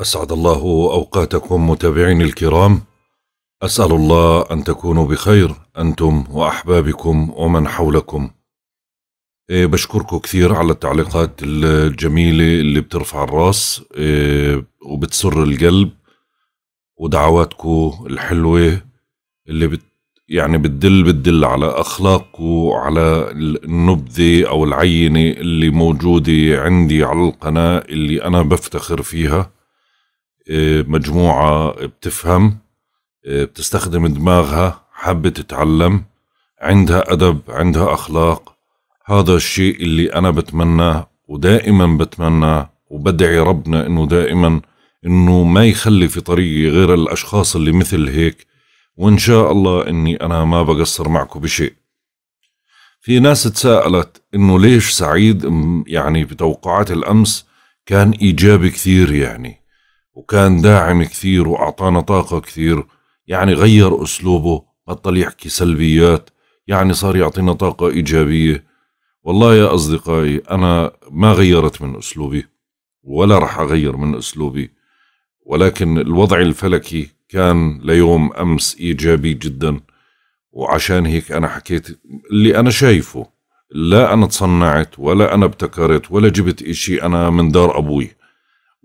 أسعد الله أوقاتكم متابعيني الكرام أسأل الله أن تكونوا بخير أنتم وأحبابكم ومن حولكم إيه، بشكركم كثير على التعليقات الجميلة اللي بترفع الراس إيه، وبتسر القلب ودعواتكم الحلوة اللي بت يعني بتدل بتدل على أخلاقكم وعلى النبذة أو العينة اللي موجودة عندي على القناة اللي أنا بفتخر فيها مجموعه بتفهم آه، بتستخدم دماغها حابه تتعلم عندها ادب عندها اخلاق هذا الشيء اللي انا بتمناه ودائما بتمناه وبدعي ربنا انه دائما انه ما يخلي في طريقي غير الاشخاص اللي مثل هيك وان شاء الله اني انا ما بقصر معكم بشيء في ناس تساءلت انه ليش سعيد يعني بتوقعات الامس كان ايجابي كثير يعني وكان داعم كثير وأعطانا طاقة كثير يعني غير أسلوبه بطل يحكي سلبيات يعني صار يعطينا طاقة إيجابية والله يا أصدقائي أنا ما غيرت من أسلوبي ولا رح أغير من أسلوبي ولكن الوضع الفلكي كان ليوم أمس إيجابي جدا وعشان هيك أنا حكيت اللي أنا شايفه لا أنا تصنعت ولا أنا ابتكرت ولا جبت إشي أنا من دار أبوي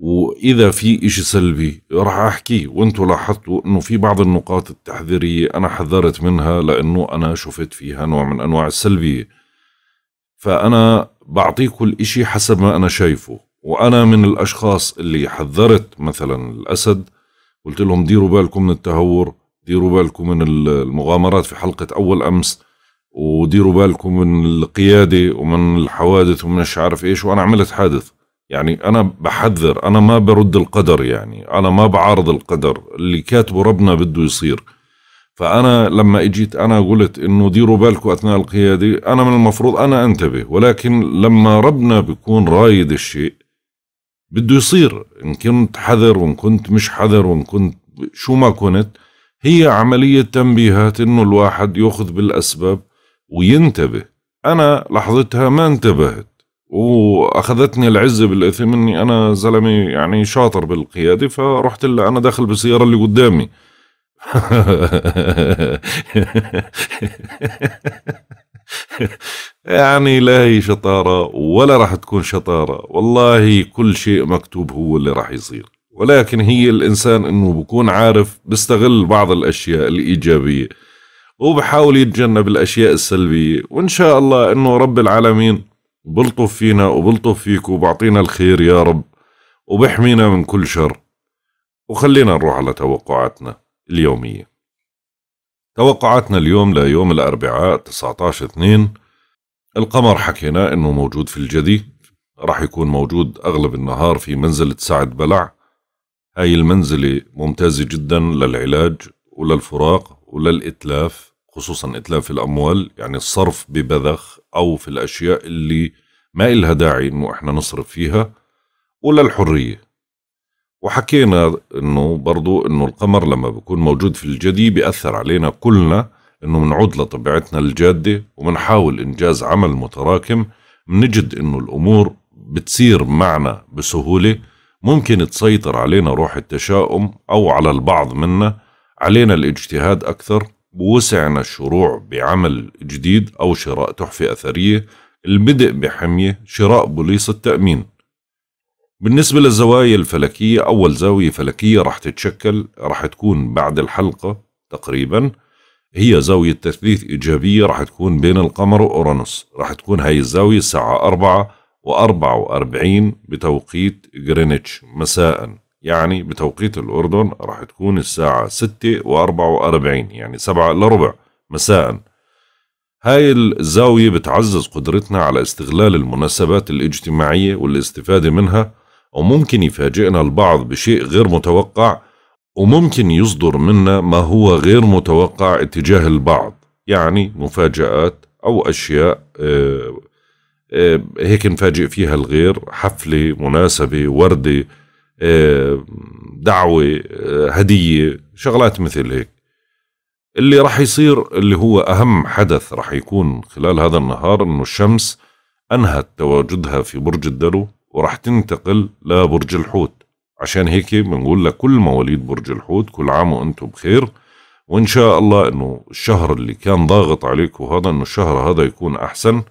واذا في اشي سلبي راح احكيه وانتم لاحظتوا انه في بعض النقاط التحذيريه انا حذرت منها لانه انا شفت فيها نوع من انواع السلبيه فانا بعطيكم الإشي حسب ما انا شايفه وانا من الاشخاص اللي حذرت مثلا الاسد قلت لهم ديروا بالكم من التهور ديروا بالكم من المغامرات في حلقه اول امس وديروا بالكم من القياده ومن الحوادث ومن مش عارف ايش وانا عملت حادث يعني أنا بحذر أنا ما برد القدر يعني أنا ما بعارض القدر اللي كاتبه ربنا بده يصير فأنا لما إجيت أنا قلت إنه ديروا بالكم أثناء القيادة أنا من المفروض أنا أنتبه ولكن لما ربنا بيكون رايد الشيء بده يصير إن كنت حذر وإن كنت مش حذر وإن كنت شو ما كنت هي عملية تنبيهات إنه الواحد يأخذ بالأسباب وينتبه أنا لحظتها ما انتبهت واخذتني العزه بالاثم اني انا زلمه يعني شاطر بالقياده فرحت له انا داخل بالسياره اللي قدامي يعني لا هي شطارة ولا راح تكون شطارة والله كل شيء مكتوب هو اللي راح يصير ولكن هي الإنسان إنه بكون عارف بيستغل بعض الأشياء الإيجابية وبحاول يتجنب الأشياء السلبية وإن شاء الله إنه رب العالمين بلطف فينا وبلطف فيك وبعطينا الخير يا رب وبحمينا من كل شر وخلينا نروح على توقعاتنا اليومية توقعاتنا اليوم ليوم الأربعاء 19 2 القمر حكينا أنه موجود في الجدي راح يكون موجود أغلب النهار في منزلة سعد بلع هاي المنزلة ممتازة جدا للعلاج وللفراق وللإتلاف خصوصا إتلاف الأموال يعني الصرف ببذخ أو في الأشياء اللي ما إلها داعي إنه إحنا نصرف فيها ولا الحرية وحكينا إنه برضو إنه القمر لما بكون موجود في الجدي بيأثر علينا كلنا إنه بنعود لطبيعتنا الجادة وبنحاول إنجاز عمل متراكم بنجد إنه الأمور بتصير معنا بسهولة ممكن تسيطر علينا روح التشاؤم أو على البعض منا علينا الاجتهاد أكثر بوسعنا الشروع بعمل جديد أو شراء تحفة أثرية البدء بحمية شراء بوليص التأمين بالنسبة للزوايا الفلكية أول زاوية فلكية راح تتشكل راح تكون بعد الحلقة تقريبا هي زاوية تثليث إيجابية راح تكون بين القمر وأورانوس راح تكون هاي الزاوية الساعة أربعة وأربعة وأربعين بتوقيت جرينتش مساءً يعني بتوقيت الأردن راح تكون الساعة ستة وأربعة وأربعين يعني سبعة إلا ربع مساء هاي الزاوية بتعزز قدرتنا على استغلال المناسبات الاجتماعية والاستفادة منها وممكن يفاجئنا البعض بشيء غير متوقع وممكن يصدر منا ما هو غير متوقع اتجاه البعض يعني مفاجآت أو أشياء آه، آه، هيك نفاجئ فيها الغير حفلة مناسبة وردة آه، دعوه آه، هديه شغلات مثل هيك اللي راح يصير اللي هو اهم حدث راح يكون خلال هذا النهار انه الشمس انهت تواجدها في برج الدلو وراح تنتقل لبرج الحوت عشان هيك بنقول لكل مواليد برج الحوت كل عام وانتم بخير وان شاء الله انه الشهر اللي كان ضاغط عليكم هذا انه الشهر هذا يكون احسن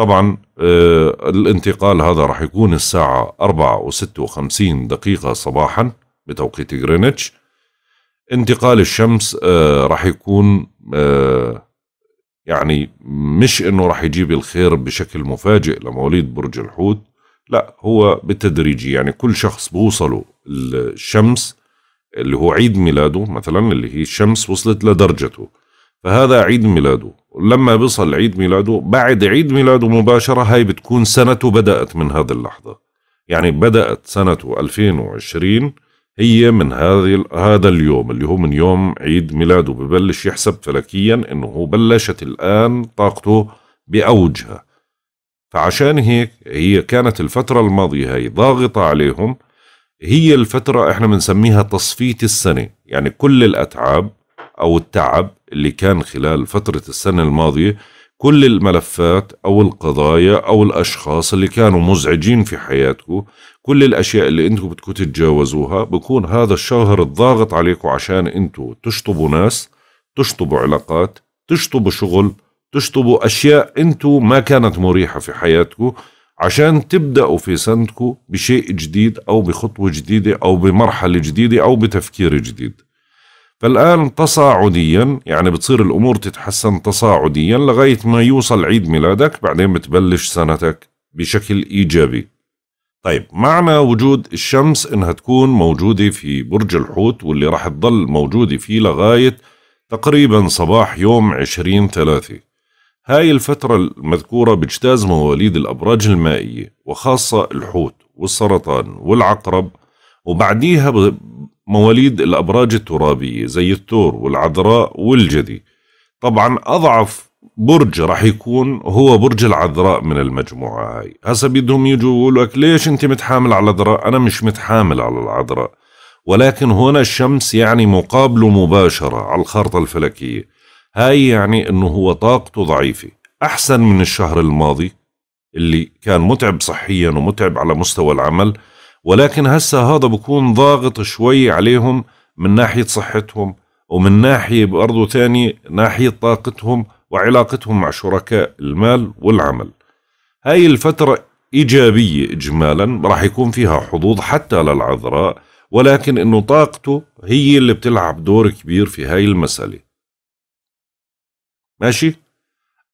طبعا آه، الانتقال هذا راح يكون الساعة 4 و56 دقيقة صباحا بتوقيت غرينتش انتقال الشمس آه، راح يكون آه، يعني مش انه راح يجيب الخير بشكل مفاجئ لمواليد برج الحوت لا هو بالتدريجي يعني كل شخص بوصله الشمس اللي هو عيد ميلاده مثلا اللي هي الشمس وصلت لدرجته فهذا عيد ميلاده لما بيصل عيد ميلاده بعد عيد ميلاده مباشرة هاي بتكون سنته بدأت من هذه اللحظة يعني بدأت سنته 2020 هي من هذه هذا اليوم اللي هو من يوم عيد ميلاده ببلش يحسب فلكيا انه هو بلشت الان طاقته باوجها فعشان هيك هي كانت الفترة الماضية هي ضاغطة عليهم هي الفترة احنا بنسميها تصفية السنة يعني كل الأتعاب أو التعب اللي كان خلال فترة السنة الماضية كل الملفات أو القضايا أو الأشخاص اللي كانوا مزعجين في حياتكم كل الأشياء اللي أنتم بدكم تتجاوزوها بكون هذا الشهر الضاغط عليكم عشان أنتم تشطبوا ناس تشطبوا علاقات تشطبوا شغل تشطبوا أشياء أنتم ما كانت مريحة في حياتكم عشان تبدأوا في سنتكم بشيء جديد أو بخطوة جديدة أو بمرحلة جديدة أو بتفكير جديد فالآن تصاعديا يعني بتصير الأمور تتحسن تصاعديا لغاية ما يوصل عيد ميلادك بعدين بتبلش سنتك بشكل إيجابي طيب معنى وجود الشمس إنها تكون موجودة في برج الحوت واللي راح تضل موجودة فيه لغاية تقريبا صباح يوم عشرين ثلاثة هاي الفترة المذكورة بجتاز مواليد الأبراج المائية وخاصة الحوت والسرطان والعقرب وبعديها مواليد الأبراج الترابية زي الثور والعذراء والجدي طبعا أضعف برج راح يكون هو برج العذراء من المجموعة هاي هسا بدهم يجوا يقولوا لك ليش أنت متحامل على العذراء أنا مش متحامل على العذراء ولكن هنا الشمس يعني مقابله مباشرة على الخارطة الفلكية هاي يعني أنه هو طاقته ضعيفة أحسن من الشهر الماضي اللي كان متعب صحيا ومتعب على مستوى العمل ولكن هسه هذا بكون ضاغط شوي عليهم من ناحية صحتهم ومن ناحية برضو تاني ناحية طاقتهم وعلاقتهم مع شركاء المال والعمل هاي الفترة إيجابية إجمالا راح يكون فيها حظوظ حتى للعذراء ولكن إنه طاقته هي اللي بتلعب دور كبير في هاي المسألة ماشي؟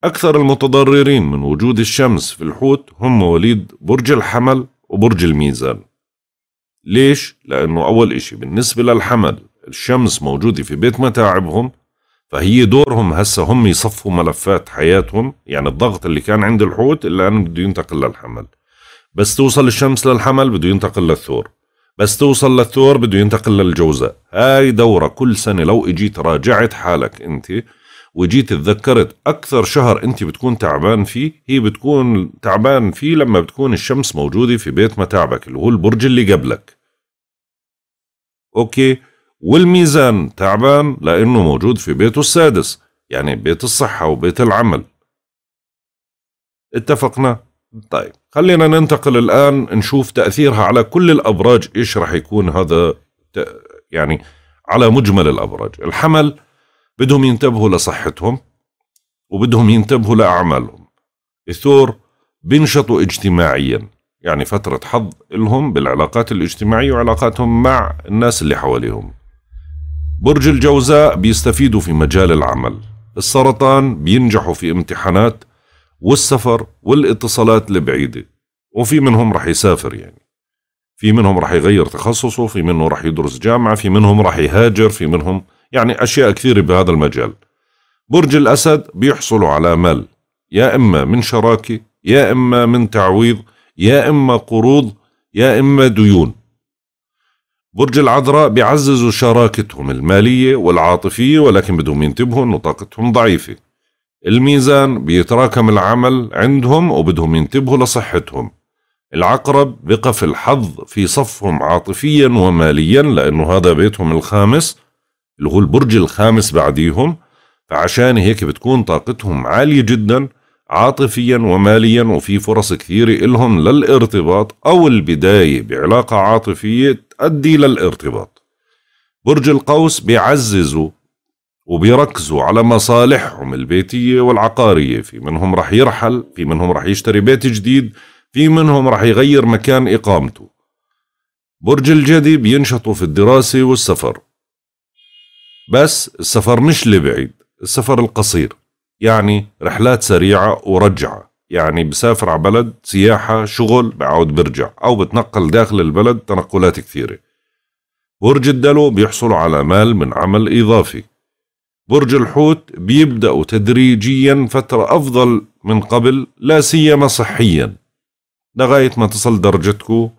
أكثر المتضررين من وجود الشمس في الحوت هم وليد برج الحمل وبرج الميزان ليش؟ لأنه أول إشي بالنسبة للحمل الشمس موجودة في بيت متاعبهم فهي دورهم هسه هم يصفوا ملفات حياتهم يعني الضغط اللي كان عند الحوت أنه بده ينتقل للحمل بس توصل الشمس للحمل بده ينتقل للثور بس توصل للثور بده ينتقل للجوزاء هاي دورة كل سنة لو اجيت راجعت حالك انت وجيت تذكرت أكثر شهر أنت بتكون تعبان فيه هي بتكون تعبان فيه لما بتكون الشمس موجودة في بيت متاعبك اللي هو البرج اللي قبلك أوكي والميزان تعبان لأنه موجود في بيته السادس يعني بيت الصحة وبيت العمل اتفقنا؟ طيب خلينا ننتقل الآن نشوف تأثيرها على كل الأبراج إيش رح يكون هذا يعني على مجمل الأبراج الحمل بدهم ينتبهوا لصحتهم وبدهم ينتبهوا لأعمالهم الثور بينشطوا اجتماعيا يعني فترة حظ لهم بالعلاقات الاجتماعية وعلاقاتهم مع الناس اللي حواليهم برج الجوزاء بيستفيدوا في مجال العمل السرطان بينجحوا في امتحانات والسفر والاتصالات البعيدة وفي منهم رح يسافر يعني في منهم رح يغير تخصصه في منهم رح يدرس جامعة في منهم رح يهاجر في منهم يعني أشياء كثيرة بهذا المجال برج الأسد بيحصلوا على مال يا إما من شراكة يا إما من تعويض يا إما قروض يا إما ديون برج العذراء بيعززوا شراكتهم المالية والعاطفية ولكن بدهم ينتبهوا أنه طاقتهم ضعيفة الميزان بيتراكم العمل عندهم وبدهم ينتبهوا لصحتهم العقرب بقف الحظ في صفهم عاطفيا وماليا لأنه هذا بيتهم الخامس اللي هو البرج الخامس بعديهم فعشان هيك بتكون طاقتهم عالية جدا عاطفيا وماليا وفي فرص كثيرة إلهم للارتباط أو البداية بعلاقة عاطفية تؤدي للارتباط برج القوس بيعززوا وبيركزوا على مصالحهم البيتية والعقارية في منهم رح يرحل في منهم رح يشتري بيت جديد في منهم رح يغير مكان إقامته برج الجدي بينشطوا في الدراسة والسفر بس السفر مش لبعيد السفر القصير يعني رحلات سريعة ورجعة يعني بسافر على بلد سياحة شغل بعود برجع أو بتنقل داخل البلد تنقلات كثيرة برج الدلو بيحصلوا على مال من عمل إضافي برج الحوت بيبدأوا تدريجيا فترة أفضل من قبل لا سيما صحيا لغاية ما تصل درجتكو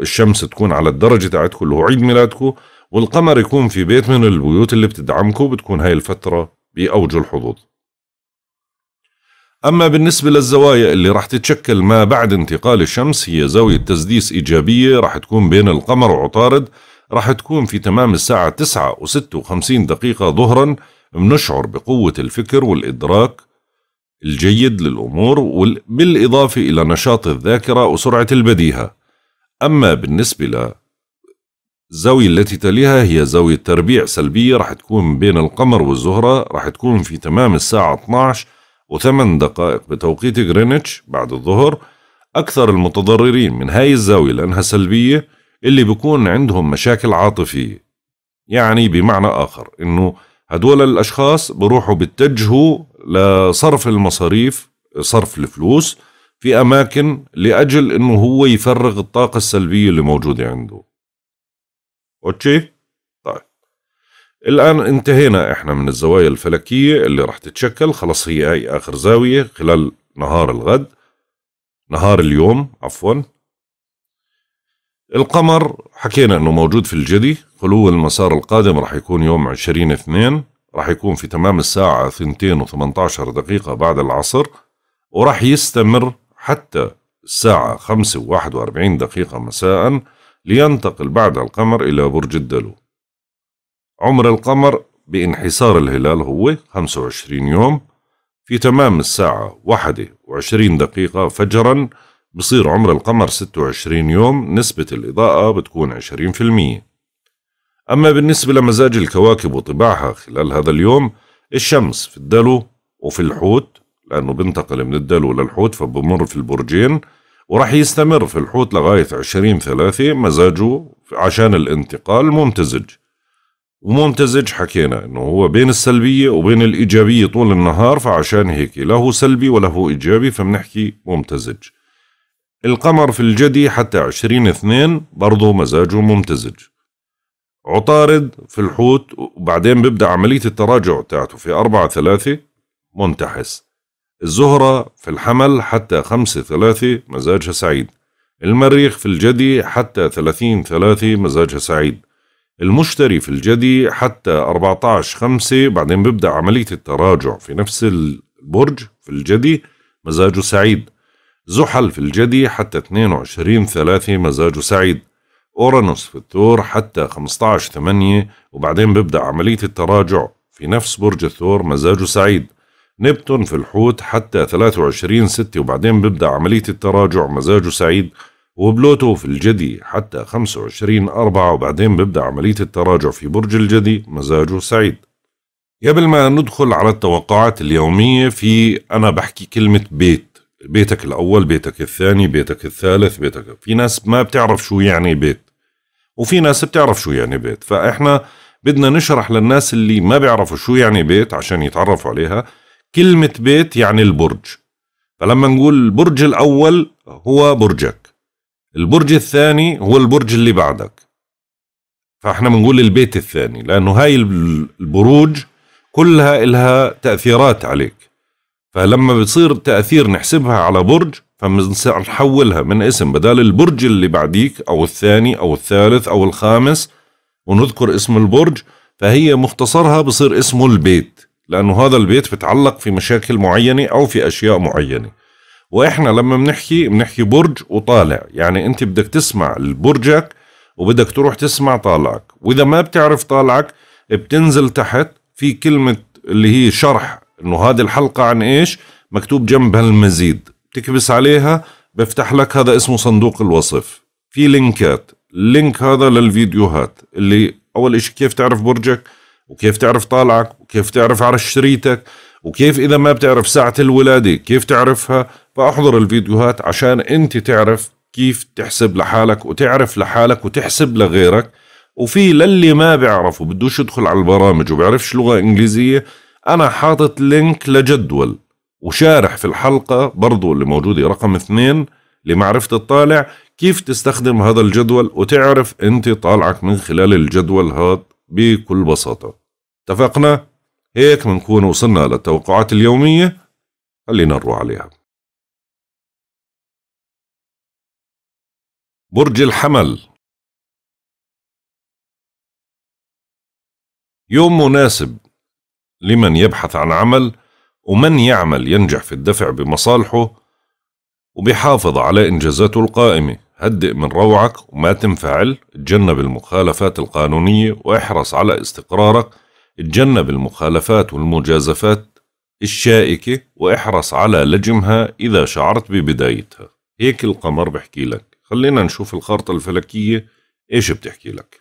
الشمس تكون على الدرجة تاعتكو اللي هو عيد ميلادكو والقمر يكون في بيت من البيوت اللي بتدعمكو بتكون هاي الفترة بأوج الحظوظ أما بالنسبة للزوايا اللي راح تتشكل ما بعد انتقال الشمس هي زاوية تسديس إيجابية راح تكون بين القمر وعطارد راح تكون في تمام الساعة 9 و 56 دقيقة ظهرا بنشعر بقوة الفكر والإدراك الجيد للأمور بالإضافة إلى نشاط الذاكرة وسرعة البديهة أما بالنسبة للزاوية التي تليها هي زاوية تربيع سلبية راح تكون بين القمر والزهرة راح تكون في تمام الساعة 12 وثمان دقائق بتوقيت غرينتش بعد الظهر أكثر المتضررين من هاي الزاوية لأنها سلبية اللي بيكون عندهم مشاكل عاطفية يعني بمعنى آخر إنه هدول الأشخاص بروحوا بيتجهوا لصرف المصاريف صرف الفلوس في أماكن لأجل إنه هو يفرغ الطاقة السلبية اللي موجودة عنده أوكي؟ الآن انتهينا إحنا من الزوايا الفلكية اللي راح تتشكل خلاص هي هاي آخر زاوية خلال نهار الغد نهار اليوم عفوا القمر حكينا انه موجود في الجدي خلو المسار القادم راح يكون يوم عشرين اثنين راح يكون في تمام الساعة ثنتين وثمنتاشر دقيقة بعد العصر وراح يستمر حتى الساعة خمسة وواحد وأربعين دقيقة مساء لينتقل بعد القمر إلى برج الدلو عمر القمر بانحسار الهلال هو 25 يوم في تمام الساعة واحدة وعشرين دقيقة فجرا بصير عمر القمر 26 يوم نسبة الإضاءة بتكون 20% أما بالنسبة لمزاج الكواكب وطباعها خلال هذا اليوم الشمس في الدلو وفي الحوت لأنه بنتقل من الدلو للحوت فبمر في البرجين ورح يستمر في الحوت لغاية 20 ثلاثة مزاجه عشان الانتقال ممتزج وممتزج حكينا انه هو بين السلبية وبين الايجابية طول النهار فعشان هيك له سلبي وله ايجابي فبنحكي ممتزج القمر في الجدي حتى عشرين اثنين برضه مزاجه ممتزج عطارد في الحوت وبعدين بيبدأ عملية التراجع بتاعته في أربعة ثلاثة منتحس الزهرة في الحمل حتى خمسة ثلاثة مزاجها سعيد المريخ في الجدي حتى ثلاثين ثلاثة مزاجها سعيد المشتري في الجدي حتى 14 خمسة بعدين بيبدأ عملية التراجع في نفس البرج في الجدي مزاجه سعيد زحل في الجدي حتى 22 ثلاثة مزاجه سعيد أورانوس في الثور حتى 15 8 وبعدين بيبدأ عملية التراجع في نفس برج الثور مزاجه سعيد نبتون في الحوت حتى 23 6 وبعدين بيبدأ عملية التراجع مزاجه سعيد وبلوتو في الجدي حتى 25 أربعة وبعدين ببدأ عملية التراجع في برج الجدي مزاجه سعيد قبل ما ندخل على التوقعات اليومية في أنا بحكي كلمة بيت بيتك الأول بيتك الثاني بيتك الثالث بيتك في ناس ما بتعرف شو يعني بيت وفي ناس بتعرف شو يعني بيت فإحنا بدنا نشرح للناس اللي ما بيعرفوا شو يعني بيت عشان يتعرفوا عليها كلمة بيت يعني البرج فلما نقول البرج الأول هو برجك البرج الثاني هو البرج اللي بعدك فاحنا بنقول البيت الثاني لانه هاي البروج كلها لها تاثيرات عليك فلما بتصير تاثير نحسبها على برج فبنحولها من اسم بدل البرج اللي بعديك او الثاني او الثالث او الخامس ونذكر اسم البرج فهي مختصرها بصير اسمه البيت لانه هذا البيت بتعلق في مشاكل معينه او في اشياء معينه واحنا لما بنحكي بنحكي برج وطالع يعني انت بدك تسمع برجك وبدك تروح تسمع طالعك واذا ما بتعرف طالعك بتنزل تحت في كلمة اللي هي شرح انه هذه الحلقة عن ايش مكتوب جنبها المزيد بتكبس عليها بفتح لك هذا اسمه صندوق الوصف في لينكات اللينك هذا للفيديوهات اللي اول اشي كيف تعرف برجك وكيف تعرف طالعك وكيف تعرف عرش شريتك وكيف إذا ما بتعرف ساعة الولادة كيف تعرفها فأحضر الفيديوهات عشان أنت تعرف كيف تحسب لحالك وتعرف لحالك وتحسب لغيرك وفي للي ما بيعرفوا وبدوش يدخل على البرامج وبيعرفش لغة إنجليزية أنا حاطط لينك لجدول وشارح في الحلقة برضو اللي موجودة رقم اثنين لمعرفة الطالع كيف تستخدم هذا الجدول وتعرف أنت طالعك من خلال الجدول هذا بكل بساطة اتفقنا؟ هيك بنكون وصلنا للتوقعات اليومية خلينا نروح عليها برج الحمل يوم مناسب لمن يبحث عن عمل ومن يعمل ينجح في الدفع بمصالحه وبيحافظ على إنجازاته القائمة هدئ من روعك وما تنفعل تجنب المخالفات القانونية واحرص على استقرارك اتجنب المخالفات والمجازفات الشائكة واحرص على لجمها إذا شعرت ببدايتها هيك القمر بحكي لك خلينا نشوف الخارطة الفلكية إيش بتحكي لك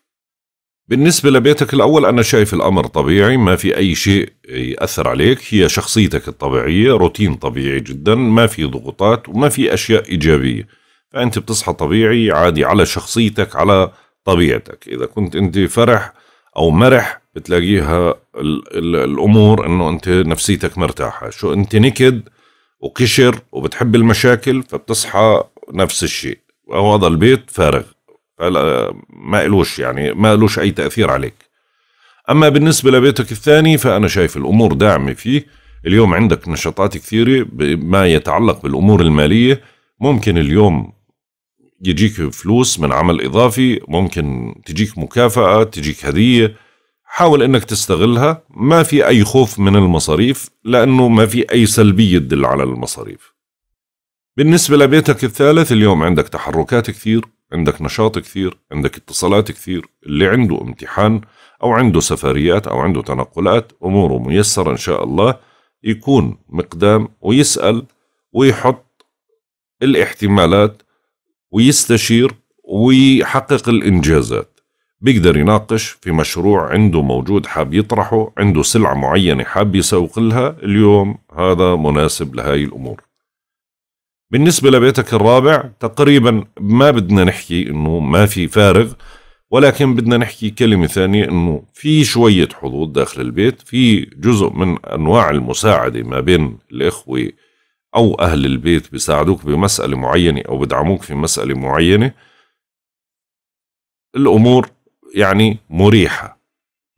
بالنسبة لبيتك الأول أنا شايف الأمر طبيعي ما في أي شيء يأثر عليك هي شخصيتك الطبيعية روتين طبيعي جدا ما في ضغوطات وما في أشياء إيجابية فأنت بتصحى طبيعي عادي على شخصيتك على طبيعتك إذا كنت أنت فرح أو مرح بتلاقيها الـ الـ الامور انه انت نفسيتك مرتاحه شو انت نكد وقشر وبتحب المشاكل فبتصحى نفس الشيء او هذا البيت فارغ ما إلوش يعني ما إلوش أي تأثير عليك أما بالنسبة لبيتك الثاني فأنا شايف الأمور داعمة فيه اليوم عندك نشاطات كثيرة بما يتعلق بالأمور المالية ممكن اليوم يجيك فلوس من عمل إضافي ممكن تجيك مكافأة تجيك هدية حاول انك تستغلها ما في اي خوف من المصاريف لانه ما في اي سلبيه تدل على المصاريف بالنسبه لبيتك الثالث اليوم عندك تحركات كثير عندك نشاط كثير عندك اتصالات كثير اللي عنده امتحان او عنده سفريات او عنده تنقلات اموره ميسره ان شاء الله يكون مقدام ويسال ويحط الاحتمالات ويستشير ويحقق الانجازات بيقدر يناقش في مشروع عنده موجود حاب يطرحه عنده سلعة معينة حاب يسوق لها اليوم هذا مناسب لهاي الأمور بالنسبة لبيتك الرابع تقريبا ما بدنا نحكي انه ما في فارغ ولكن بدنا نحكي كلمة ثانية انه في شوية حظوظ داخل البيت في جزء من انواع المساعدة ما بين الاخوة او اهل البيت بيساعدوك بمسألة معينة او بدعموك في مسألة معينة الامور يعني مريحة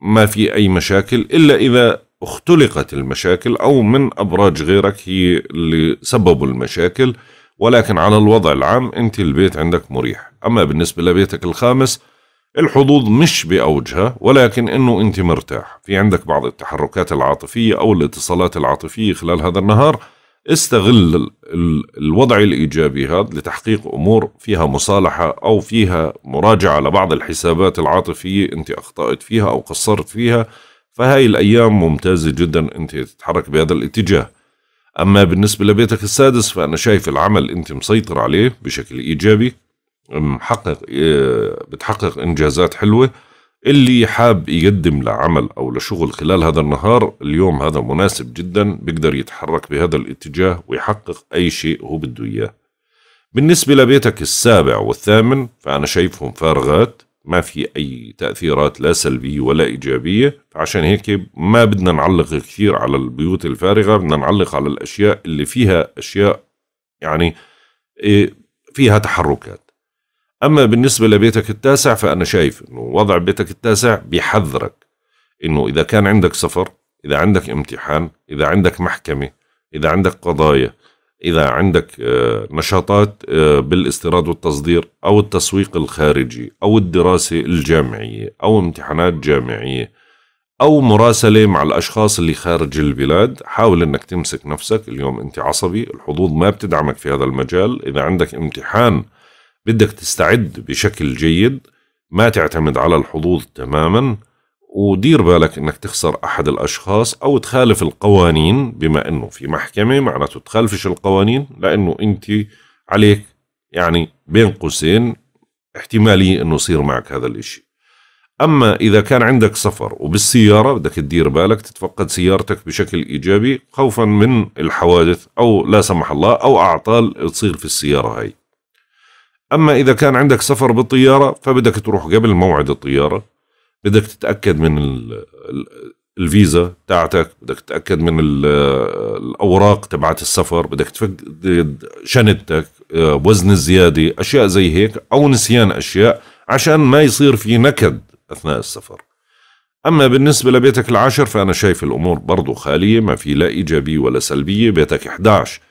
ما في أي مشاكل إلا إذا اختلقت المشاكل أو من أبراج غيرك هي اللي سببوا المشاكل ولكن على الوضع العام أنت البيت عندك مريح أما بالنسبة لبيتك الخامس الحظوظ مش بأوجها ولكن أنه أنت مرتاح في عندك بعض التحركات العاطفية أو الاتصالات العاطفية خلال هذا النهار استغل الوضع الايجابي هذا لتحقيق امور فيها مصالحه او فيها مراجعه لبعض الحسابات العاطفيه انت اخطات فيها او قصرت فيها فهاي الايام ممتازه جدا انت تتحرك بهذا الاتجاه اما بالنسبه لبيتك السادس فانا شايف العمل انت مسيطر عليه بشكل ايجابي محقق آه، بتحقق انجازات حلوه اللي حاب يقدم لعمل أو لشغل خلال هذا النهار اليوم هذا مناسب جدا بيقدر يتحرك بهذا الاتجاه ويحقق أي شيء هو بده إياه بالنسبة لبيتك السابع والثامن فأنا شايفهم فارغات ما في أي تأثيرات لا سلبية ولا إيجابية فعشان هيك ما بدنا نعلق كثير على البيوت الفارغة بدنا نعلق على الأشياء اللي فيها أشياء يعني إيه، فيها تحركات أما بالنسبة لبيتك التاسع فأنا شايف أنه وضع بيتك التاسع بيحذرك أنه إذا كان عندك سفر إذا عندك امتحان إذا عندك محكمة إذا عندك قضايا إذا عندك آه، نشاطات آه، بالاستيراد والتصدير أو التسويق الخارجي أو الدراسة الجامعية أو امتحانات جامعية أو مراسلة مع الأشخاص اللي خارج البلاد حاول أنك تمسك نفسك اليوم أنت عصبي الحظوظ ما بتدعمك في هذا المجال إذا عندك امتحان بدك تستعد بشكل جيد ما تعتمد على الحظوظ تماما ودير بالك انك تخسر احد الاشخاص او تخالف القوانين بما انه في محكمه معناته تخالفش القوانين لانه انت عليك يعني بين قوسين احتماليه انه يصير معك هذا الاشي اما اذا كان عندك سفر وبالسياره بدك تدير بالك تتفقد سيارتك بشكل ايجابي خوفا من الحوادث او لا سمح الله او اعطال تصير في السياره هاي أما إذا كان عندك سفر بالطيارة فبدك تروح قبل موعد الطيارة بدك تتأكد من الفيزا تاعتك بدك تتأكد من الأوراق تبعت السفر بدك تفقد شنطتك آه، وزن الزيادة أشياء زي هيك أو نسيان أشياء عشان ما يصير في نكد أثناء السفر أما بالنسبة لبيتك العاشر فأنا شايف الأمور برضو خالية ما في لا إيجابية ولا سلبية بيتك 11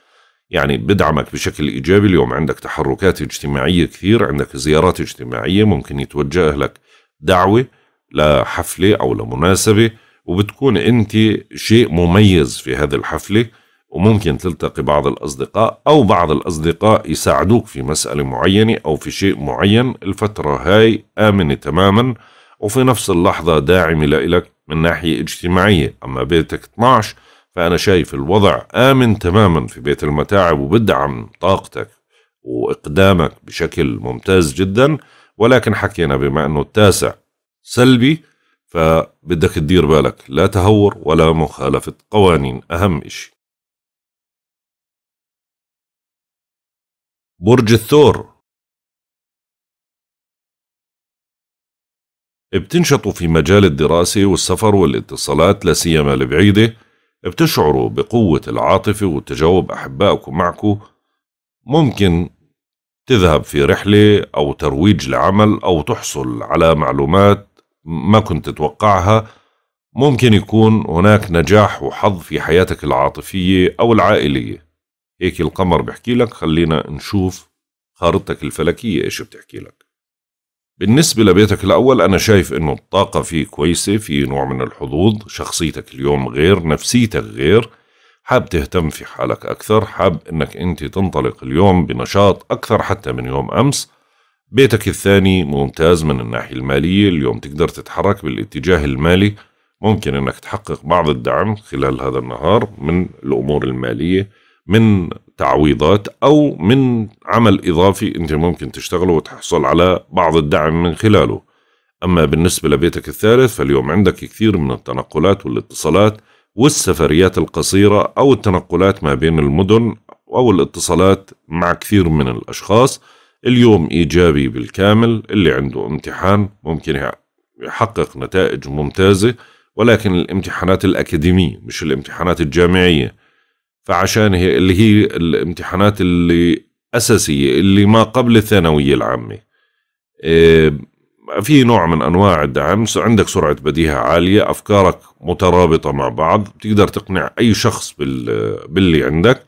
يعني بدعمك بشكل إيجابي اليوم عندك تحركات اجتماعية كثير عندك زيارات اجتماعية ممكن يتوجه لك دعوة لحفلة أو لمناسبة وبتكون أنت شيء مميز في هذه الحفلة وممكن تلتقي بعض الأصدقاء أو بعض الأصدقاء يساعدوك في مسألة معينة أو في شيء معين الفترة هاي آمنة تماما وفي نفس اللحظة داعمة لك من ناحية اجتماعية أما بيتك 12 فأنا شايف الوضع آمن تماما في بيت المتاعب وبدعم طاقتك وإقدامك بشكل ممتاز جدا ولكن حكينا بما أنه التاسع سلبي فبدك تدير بالك لا تهور ولا مخالفة قوانين أهم إشي برج الثور بتنشطوا في مجال الدراسة والسفر والاتصالات لا سيما البعيدة بتشعروا بقوة العاطفة وتجاوب أحبائكم معكم ممكن تذهب في رحلة أو ترويج لعمل أو تحصل على معلومات ما كنت تتوقعها ممكن يكون هناك نجاح وحظ في حياتك العاطفية أو العائلية هيك القمر بحكي لك خلينا نشوف خارطتك الفلكية إيش بتحكي لك بالنسبة لبيتك الأول أنا شايف إنه الطاقة فيه كويسة في نوع من الحظوظ شخصيتك اليوم غير نفسيتك غير حاب تهتم في حالك أكثر حاب إنك أنت تنطلق اليوم بنشاط أكثر حتى من يوم أمس بيتك الثاني ممتاز من الناحية المالية اليوم تقدر تتحرك بالاتجاه المالي ممكن إنك تحقق بعض الدعم خلال هذا النهار من الأمور المالية من تعويضات أو من عمل إضافي أنت ممكن تشتغله وتحصل على بعض الدعم من خلاله أما بالنسبة لبيتك الثالث فاليوم عندك كثير من التنقلات والاتصالات والسفريات القصيرة أو التنقلات ما بين المدن أو الاتصالات مع كثير من الأشخاص اليوم إيجابي بالكامل اللي عنده امتحان ممكن يحقق نتائج ممتازة ولكن الامتحانات الأكاديمية مش الامتحانات الجامعية فعشان هي اللي هي الامتحانات اللي أساسية اللي ما قبل الثانوية العامة إيه، في نوع من أنواع الدعم عندك سرعة بديهة عالية أفكارك مترابطة مع بعض بتقدر تقنع أي شخص باللي عندك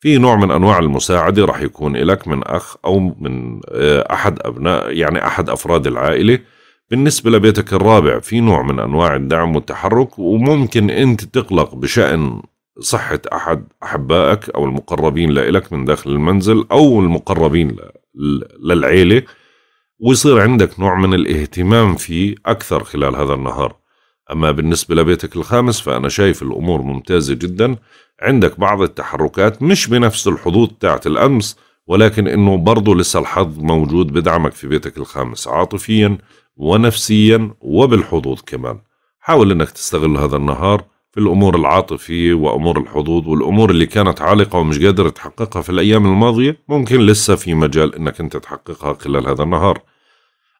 في نوع من أنواع المساعدة راح يكون لك من أخ أو من إيه، أحد أبناء يعني أحد أفراد العائلة بالنسبة لبيتك الرابع في نوع من أنواع الدعم والتحرك وممكن أنت تقلق بشأن صحة أحد أحبائك أو المقربين لإلك من داخل المنزل أو المقربين للعيلة ويصير عندك نوع من الاهتمام فيه أكثر خلال هذا النهار أما بالنسبة لبيتك الخامس فأنا شايف الأمور ممتازة جدا عندك بعض التحركات مش بنفس الحظوظ تاعت الأمس ولكن أنه برضه لسه الحظ موجود بدعمك في بيتك الخامس عاطفيا ونفسيا وبالحظوظ كمان حاول أنك تستغل هذا النهار في الأمور العاطفية وأمور الحظوظ والأمور اللي كانت عالقة ومش قادر تحققها في الأيام الماضية ممكن لسه في مجال أنك أنت تحققها خلال هذا النهار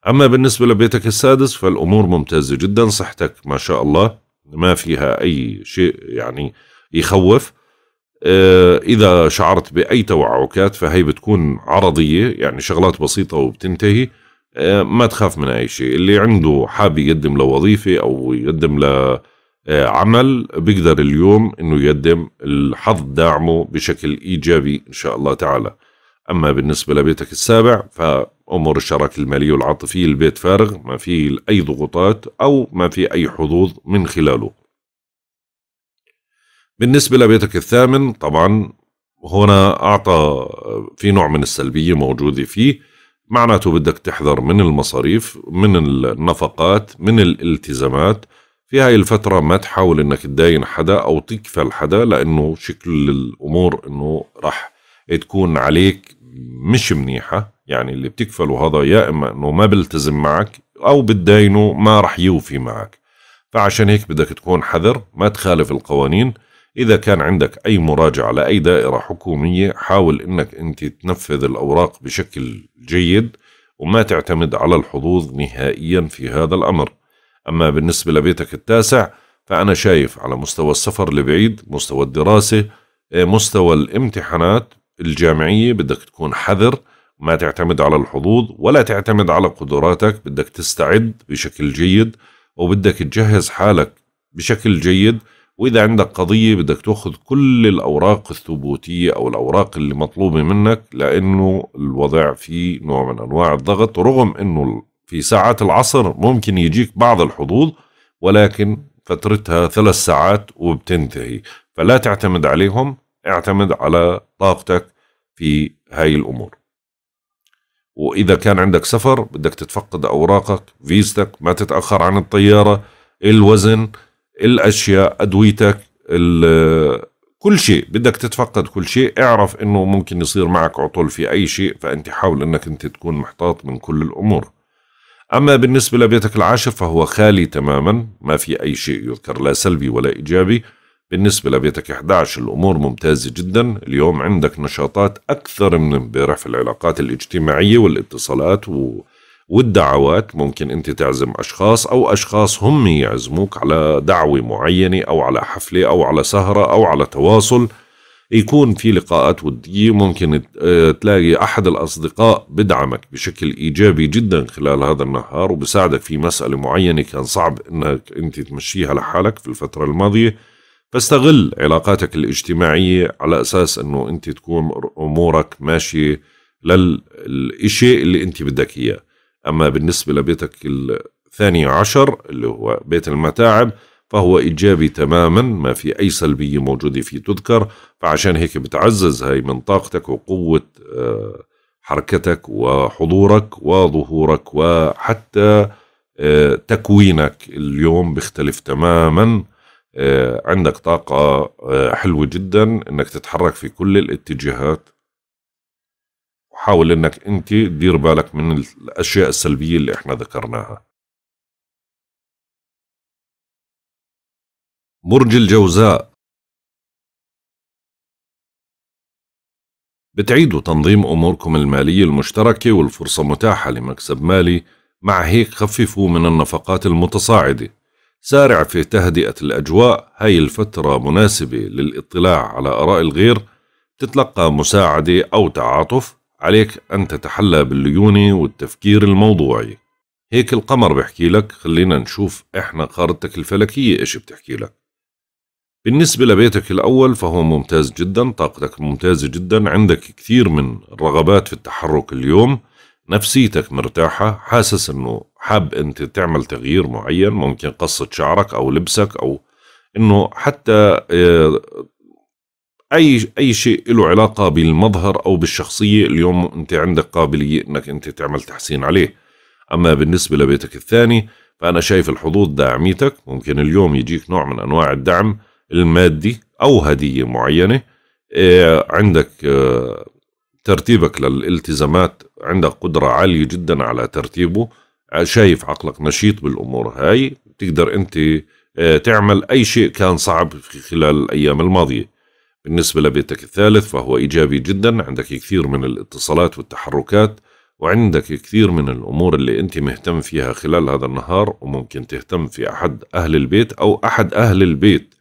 أما بالنسبة لبيتك السادس فالأمور ممتازة جدا صحتك ما شاء الله ما فيها أي شيء يعني يخوف آه، إذا شعرت بأي توعكات فهي بتكون عرضية يعني شغلات بسيطة وبتنتهي آه، ما تخاف من أي شيء اللي عنده حاب يقدم لوظيفة أو يقدم ل عمل بيقدر اليوم انه يقدم الحظ داعمه بشكل ايجابي ان شاء الله تعالى اما بالنسبه لبيتك السابع فامور الشراكه الماليه والعاطفيه البيت فارغ ما في اي ضغوطات او ما في اي حظوظ من خلاله بالنسبه لبيتك الثامن طبعا هنا اعطى في نوع من السلبيه موجوده فيه معناته بدك تحذر من المصاريف من النفقات من الالتزامات في هاي الفترة ما تحاول انك تداين حدا او تكفل حدا لانه شكل الامور انه راح تكون عليك مش منيحة يعني اللي بتكفله هذا يا اما انه ما بيلتزم معك او بتداينه ما راح يوفي معك فعشان هيك بدك تكون حذر ما تخالف القوانين إذا كان عندك أي مراجعة لأي دائرة حكومية حاول إنك أنت تنفذ الأوراق بشكل جيد وما تعتمد على الحظوظ نهائيا في هذا الأمر أما بالنسبة لبيتك التاسع فأنا شايف على مستوى السفر لبعيد مستوى الدراسة آه، مستوى الامتحانات الجامعية بدك تكون حذر ما تعتمد على الحظوظ ولا تعتمد على قدراتك بدك تستعد بشكل جيد وبدك تجهز حالك بشكل جيد وإذا عندك قضية بدك تأخذ كل الأوراق الثبوتية أو الأوراق اللي مطلوبة منك لأنه الوضع فيه نوع من أنواع الضغط رغم أنه في ساعات العصر ممكن يجيك بعض الحظوظ ولكن فترتها ثلاث ساعات وبتنتهي فلا تعتمد عليهم اعتمد على طاقتك في هاي الأمور وإذا كان عندك سفر بدك تتفقد أوراقك فيزتك ما تتأخر عن الطيارة الوزن الأشياء أدويتك كل شيء بدك تتفقد كل شيء اعرف انه ممكن يصير معك عطل في اي شيء فانت حاول انك انت تكون محتاط من كل الامور أما بالنسبة لبيتك العاشر فهو خالي تماما ما في أي شيء يذكر لا سلبي ولا إيجابي بالنسبة لبيتك 11 الأمور ممتازة جدا اليوم عندك نشاطات أكثر من امبارح في العلاقات الاجتماعية والاتصالات و... والدعوات ممكن أنت تعزم أشخاص أو أشخاص هم يعزموك على دعوة معينة أو على حفلة أو على سهرة أو على تواصل يكون في لقاءات ودية ممكن آه، تلاقي أحد الأصدقاء بدعمك بشكل إيجابي جدا خلال هذا النهار وبساعدك في مسألة معينة كان صعب أنك أنت تمشيها لحالك في الفترة الماضية فاستغل علاقاتك الاجتماعية على أساس أنه أنت تكون أمورك ماشية للشيء اللي أنت بدك إياه أما بالنسبة لبيتك الثاني عشر اللي هو بيت المتاعب فهو إيجابي تماما ما في أي سلبية موجودة فيه تذكر فعشان هيك بتعزز هاي من طاقتك وقوة آه، حركتك وحضورك وظهورك وحتى آه، تكوينك اليوم بيختلف تماما آه، عندك طاقة حلوة جدا انك تتحرك في كل الاتجاهات وحاول انك انت دير بالك من الاشياء السلبية اللي احنا ذكرناها برج الجوزاء بتعيدوا تنظيم أموركم المالية المشتركة والفرصة متاحة لمكسب مالي مع هيك خففوا من النفقات المتصاعدة سارع في تهدئة الأجواء هاي الفترة مناسبة للاطلاع على آراء الغير تتلقى مساعدة أو تعاطف عليك أن تتحلى بالليونة والتفكير الموضوعي هيك القمر بحكي لك خلينا نشوف إحنا قارتك الفلكية إيش بتحكي لك بالنسبة لبيتك الأول فهو ممتاز جدا طاقتك ممتازة جدا عندك كثير من الرغبات في التحرك اليوم نفسيتك مرتاحة حاسس أنه حاب أنت تعمل تغيير معين ممكن قصة شعرك أو لبسك أو أنه حتى آه، أي أي شيء له علاقة بالمظهر أو بالشخصية اليوم أنت عندك قابلية أنك أنت تعمل تحسين عليه أما بالنسبة لبيتك الثاني فأنا شايف الحظوظ داعميتك ممكن اليوم يجيك نوع من أنواع الدعم المادي او هديه معينه آه، عندك آه، ترتيبك للالتزامات عندك قدره عاليه جدا على ترتيبه آه، شايف عقلك نشيط بالامور هاي بتقدر انت تعمل اي شيء كان صعب خلال الايام الماضيه بالنسبة لبيتك الثالث فهو إيجابي جدا عندك كثير من الاتصالات والتحركات وعندك كثير من الأمور اللي أنت مهتم فيها خلال هذا النهار وممكن تهتم في أحد أهل البيت أو أحد أهل البيت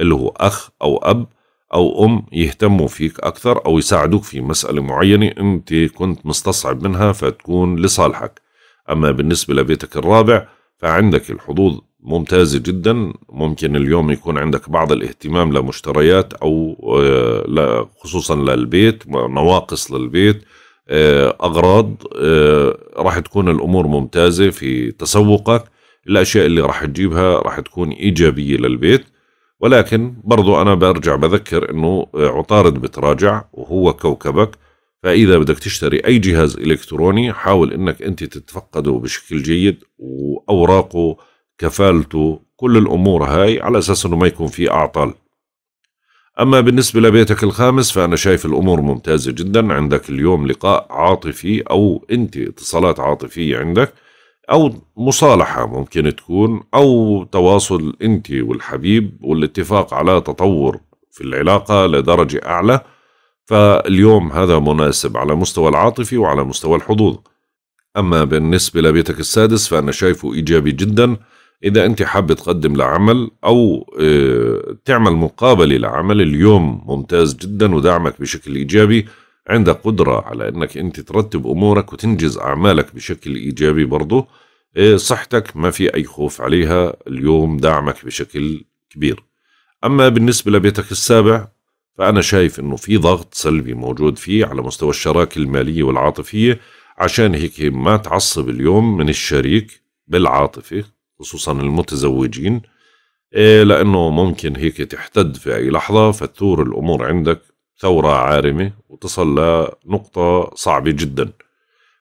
اللي هو أخ أو أب أو أم يهتموا فيك أكثر أو يساعدوك في مسألة معينة أنت كنت مستصعب منها فتكون لصالحك أما بالنسبة لبيتك الرابع فعندك الحظوظ ممتازة جدا ممكن اليوم يكون عندك بعض الاهتمام لمشتريات أو آه، خصوصا للبيت نواقص للبيت آه، أغراض آه، راح تكون الأمور ممتازة في تسوقك الأشياء اللي راح تجيبها راح تكون إيجابية للبيت ولكن برضو أنا برجع بذكر أنه عطارد بتراجع وهو كوكبك فإذا بدك تشتري أي جهاز إلكتروني حاول أنك أنت تتفقده بشكل جيد وأوراقه كفالته كل الأمور هاي على أساس أنه ما يكون في أعطال أما بالنسبة لبيتك الخامس فأنا شايف الأمور ممتازة جدا عندك اليوم لقاء عاطفي أو أنت اتصالات عاطفية عندك او مصالحه ممكن تكون او تواصل انت والحبيب والاتفاق على تطور في العلاقه لدرجه اعلى فاليوم هذا مناسب على مستوى العاطفي وعلى مستوى الحظوظ اما بالنسبه لبيتك السادس فانا شايفه ايجابي جدا اذا انت حاب تقدم لعمل او آه، تعمل مقابله لعمل اليوم ممتاز جدا ودعمك بشكل ايجابي عندك قدرة على انك انت ترتب امورك وتنجز اعمالك بشكل ايجابي برضه إيه، صحتك ما في اي خوف عليها اليوم دعمك بشكل كبير اما بالنسبة لبيتك السابع فانا شايف انه في ضغط سلبي موجود فيه على مستوى الشراكة المالية والعاطفية عشان هيك ما تعصب اليوم من الشريك بالعاطفة خصوصا المتزوجين إيه، لأنه ممكن هيك تحتد في أي لحظة فتثور الأمور عندك ثورة عارمة وتصل لنقطة صعبة جدا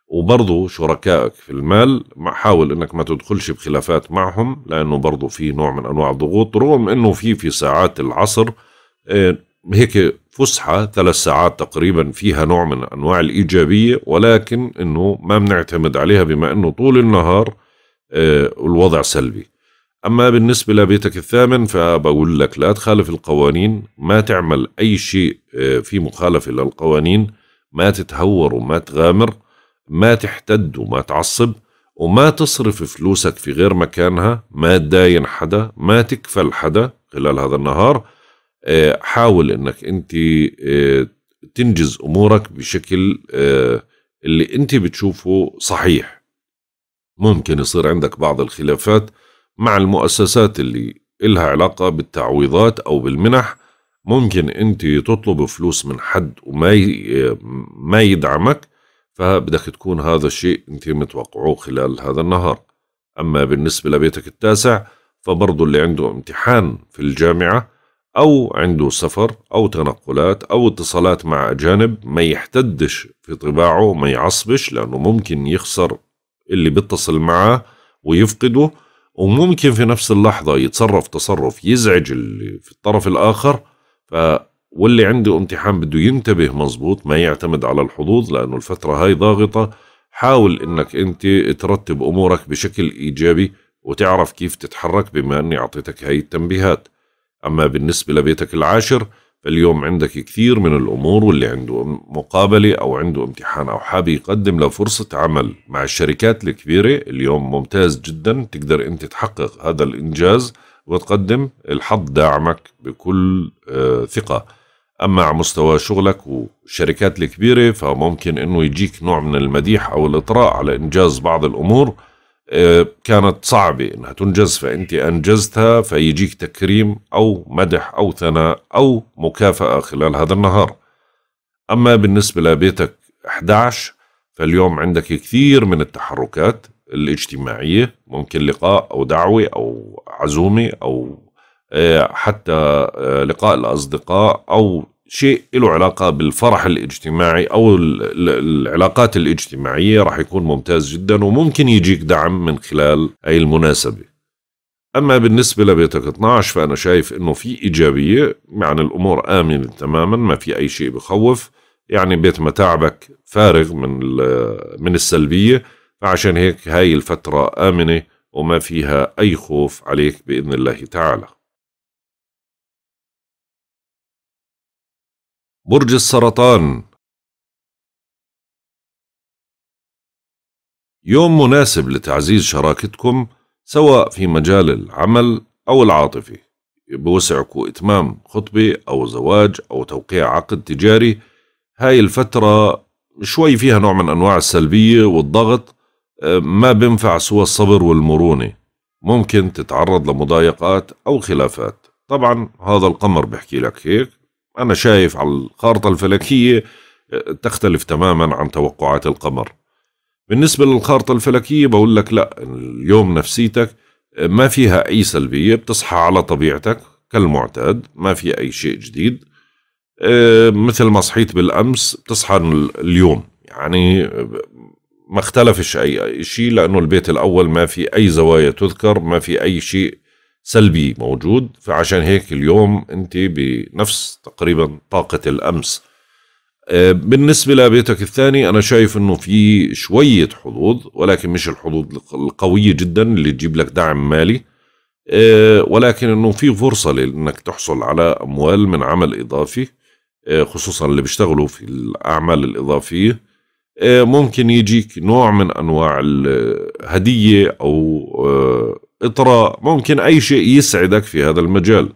وبرضو شركائك في المال حاول انك ما تدخلش بخلافات معهم لانه برضو في نوع من انواع الضغوط رغم انه في في ساعات العصر آه، هيك فسحة ثلاث ساعات تقريبا فيها نوع من أنواع الإيجابية ولكن أنه ما بنعتمد عليها بما أنه طول النهار آه، الوضع سلبي أما بالنسبة لبيتك الثامن فبقول لك لا تخالف القوانين ما تعمل أي شيء آه، في مخالفة للقوانين ما تتهور وما تغامر ما تحتد وما تعصب وما تصرف فلوسك في غير مكانها ما تداين حدا ما تكفل حدا خلال هذا النهار آه، حاول انك انت آه، تنجز امورك بشكل اللي انت بتشوفه صحيح ممكن يصير عندك بعض الخلافات مع المؤسسات اللي إلها علاقة بالتعويضات أو بالمنح ممكن أنت تطلب فلوس من حد وما ما يدعمك فبدك تكون هذا الشيء أنت متوقعه خلال هذا النهار أما بالنسبة لبيتك التاسع فبرضه اللي عنده امتحان في الجامعة أو عنده سفر أو تنقلات أو اتصالات مع أجانب ما يحتدش في طباعه ما يعصبش لأنه ممكن يخسر اللي بيتصل معه ويفقده وممكن في نفس اللحظة يتصرف تصرف يزعج اللي في الطرف الآخر ف واللي عنده امتحان بده ينتبه مزبوط ما يعتمد على الحظوظ لأنه الفترة هاي ضاغطة حاول انك انت ترتب امورك بشكل ايجابي وتعرف كيف تتحرك بما اني اعطيتك هاي التنبيهات اما بالنسبة لبيتك العاشر فاليوم عندك كثير من الأمور واللي عنده مقابلة أو عنده امتحان أو حاب يقدم لفرصة عمل مع الشركات الكبيرة اليوم ممتاز جدا تقدر أنت تحقق هذا الإنجاز وتقدم الحظ داعمك بكل آه، ثقة أما على مستوى شغلك والشركات الكبيرة فممكن أنه يجيك نوع من المديح أو الإطراء على إنجاز بعض الأمور آه، كانت صعبة انها تنجز فانت انجزتها فيجيك تكريم او مدح او ثناء او مكافأة خلال هذا النهار اما بالنسبة لبيتك 11 فاليوم عندك كثير من التحركات الاجتماعية ممكن لقاء او دعوة او عزومة او آه، حتى آه، لقاء الاصدقاء او شيء له علاقة بالفرح الاجتماعي أو العلاقات الاجتماعية راح يكون ممتاز جدا وممكن يجيك دعم من خلال أي المناسبة أما بالنسبة لبيتك 12 فأنا شايف أنه في إيجابية يعني الأمور آمنة تماما ما في أي شيء بخوف يعني بيت متاعبك فارغ من, من السلبية فعشان هيك هاي الفترة آمنة وما فيها أي خوف عليك بإذن الله تعالى برج السرطان يوم مناسب لتعزيز شراكتكم سواء في مجال العمل أو العاطفي بوسعكم إتمام خطبة أو زواج أو توقيع عقد تجاري هاي الفترة شوي فيها نوع من أنواع السلبية والضغط ما بينفع سوى الصبر والمرونة ممكن تتعرض لمضايقات أو خلافات طبعا هذا القمر بحكي لك هيك أنا شايف على الخارطة الفلكية آه، تختلف تماما عن توقعات القمر بالنسبة للخارطة الفلكية بقول لك لا اليوم نفسيتك آه، ما فيها أي سلبية بتصحى على طبيعتك كالمعتاد ما في أي شيء جديد آه، مثل ما صحيت بالأمس بتصحى اليوم يعني ما اختلفش أي شيء لأنه البيت الأول ما في أي زوايا تذكر ما في أي شيء سلبي موجود فعشان هيك اليوم انت بنفس تقريبا طاقه الامس آه، بالنسبة لبيتك الثاني أنا شايف أنه في شوية حظوظ ولكن مش الحظوظ القوية جدا اللي تجيب لك دعم مالي آه، ولكن أنه في فرصة لأنك تحصل على أموال من عمل إضافي آه، خصوصا اللي بيشتغلوا في الأعمال الإضافية ممكن يجيك نوع من أنواع الهدية أو اطراء ممكن أي شيء يسعدك في هذا المجال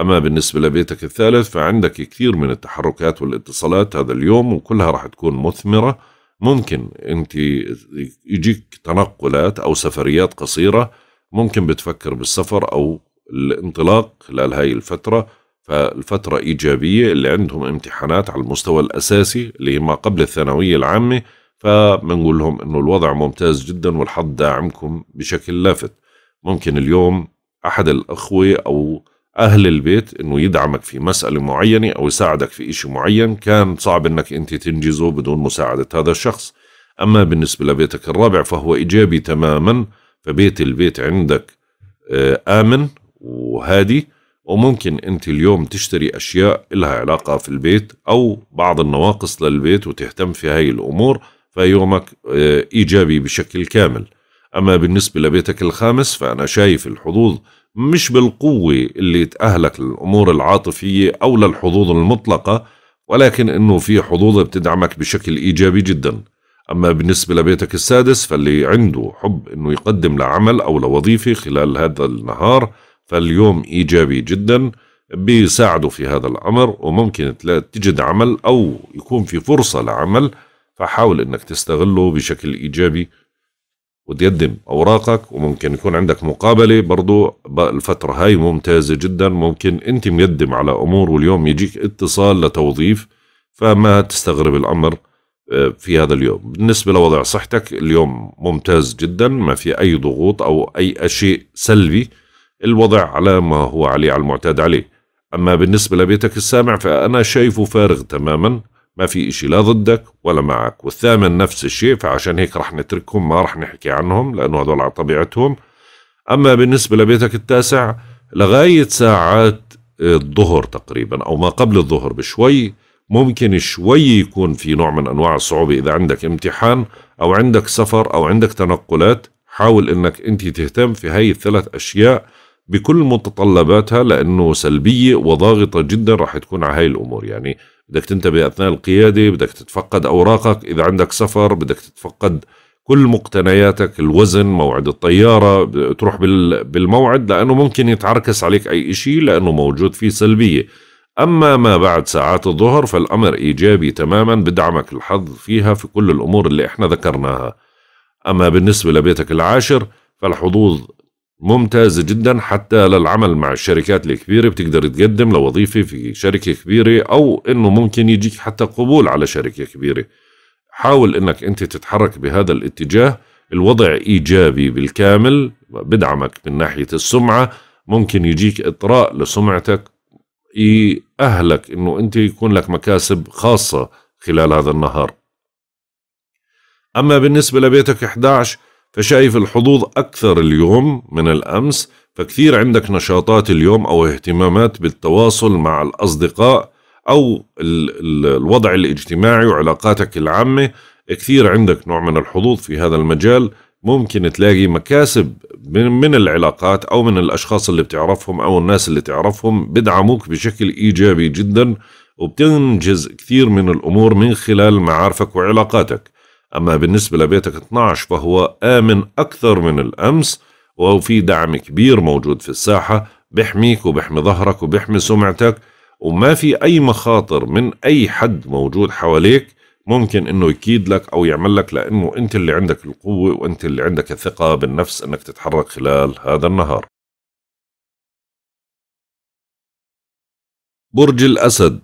أما بالنسبة لبيتك الثالث فعندك كثير من التحركات والاتصالات هذا اليوم وكلها راح تكون مثمرة ممكن أنت يجيك تنقلات أو سفريات قصيرة ممكن بتفكر بالسفر أو الانطلاق خلال هاي الفترة فالفترة إيجابية اللي عندهم امتحانات على المستوى الأساسي اللي ما قبل الثانوية العامة فبنقول لهم أنه الوضع ممتاز جدا والحظ داعمكم بشكل لافت ممكن اليوم احد الاخوه او اهل البيت انه يدعمك في مساله معينه او يساعدك في إشي معين كان صعب انك انت تنجزه بدون مساعده هذا الشخص اما بالنسبه لبيتك الرابع فهو ايجابي تماما فبيت البيت عندك آه، امن وهادي وممكن انت اليوم تشتري اشياء لها علاقه في البيت او بعض النواقص للبيت وتهتم في هاي الامور فيومك آه، ايجابي بشكل كامل أما بالنسبة لبيتك الخامس فأنا شايف الحظوظ مش بالقوة اللي تأهلك للأمور العاطفية أو للحظوظ المطلقة ولكن إنه في حظوظ بتدعمك بشكل إيجابي جدا أما بالنسبة لبيتك السادس فاللي عنده حب إنه يقدم لعمل أو لوظيفة خلال هذا النهار فاليوم إيجابي جدا بيساعده في هذا الأمر وممكن تجد عمل أو يكون في فرصة لعمل فحاول إنك تستغله بشكل إيجابي وتقدم اوراقك وممكن يكون عندك مقابله برضو الفتره هاي ممتازه جدا ممكن انت مقدم على امور واليوم يجيك اتصال لتوظيف فما تستغرب الامر آه، في هذا اليوم بالنسبة لوضع صحتك اليوم ممتاز جدا ما في أي ضغوط أو أي شيء سلبي الوضع على ما هو عليه على المعتاد عليه أما بالنسبة لبيتك السامع فأنا شايفه فارغ تماما ما في إشي لا ضدك ولا معك والثامن نفس الشيء فعشان هيك رح نتركهم ما رح نحكي عنهم لأنه هذول على طبيعتهم أما بالنسبة لبيتك التاسع لغاية ساعات الظهر تقريبا أو ما قبل الظهر بشوي ممكن شوي يكون في نوع من أنواع الصعوبة إذا عندك امتحان أو عندك سفر أو عندك تنقلات حاول أنك أنت تهتم في هاي الثلاث أشياء بكل متطلباتها لأنه سلبية وضاغطة جدا راح تكون على هاي الأمور يعني بدك تنتبه أثناء القيادة بدك تتفقد أوراقك إذا عندك سفر بدك تتفقد كل مقتنياتك الوزن موعد الطيارة تروح بالموعد لأنه ممكن يتعركس عليك أي شيء لأنه موجود فيه سلبية أما ما بعد ساعات الظهر فالأمر إيجابي تماما بدعمك الحظ فيها في كل الأمور اللي إحنا ذكرناها أما بالنسبة لبيتك العاشر فالحظوظ ممتازة جدا حتى للعمل مع الشركات الكبيرة بتقدر تقدم لوظيفة في شركة كبيرة أو أنه ممكن يجيك حتى قبول على شركة كبيرة حاول أنك أنت تتحرك بهذا الاتجاه الوضع إيجابي بالكامل بدعمك من ناحية السمعة ممكن يجيك إطراء لسمعتك يأهلك أنه أنت يكون لك مكاسب خاصة خلال هذا النهار أما بالنسبة لبيتك 11 فشايف الحظوظ أكثر اليوم من الأمس فكثير عندك نشاطات اليوم أو اهتمامات بالتواصل مع الأصدقاء أو الوضع الاجتماعي وعلاقاتك العامة كثير عندك نوع من الحظوظ في هذا المجال ممكن تلاقي مكاسب من العلاقات أو من الأشخاص اللي بتعرفهم أو الناس اللي تعرفهم بدعموك بشكل إيجابي جدا وبتنجز كثير من الأمور من خلال معارفك وعلاقاتك أما بالنسبة لبيتك 12 فهو آمن أكثر من الأمس وفي دعم كبير موجود في الساحة بيحميك وبيحمي ظهرك وبيحمي سمعتك وما في أي مخاطر من أي حد موجود حواليك ممكن انه يكيد لك او يعمل لك لانه انت اللي عندك القوه وانت اللي عندك الثقه بالنفس انك تتحرك خلال هذا النهار. برج الاسد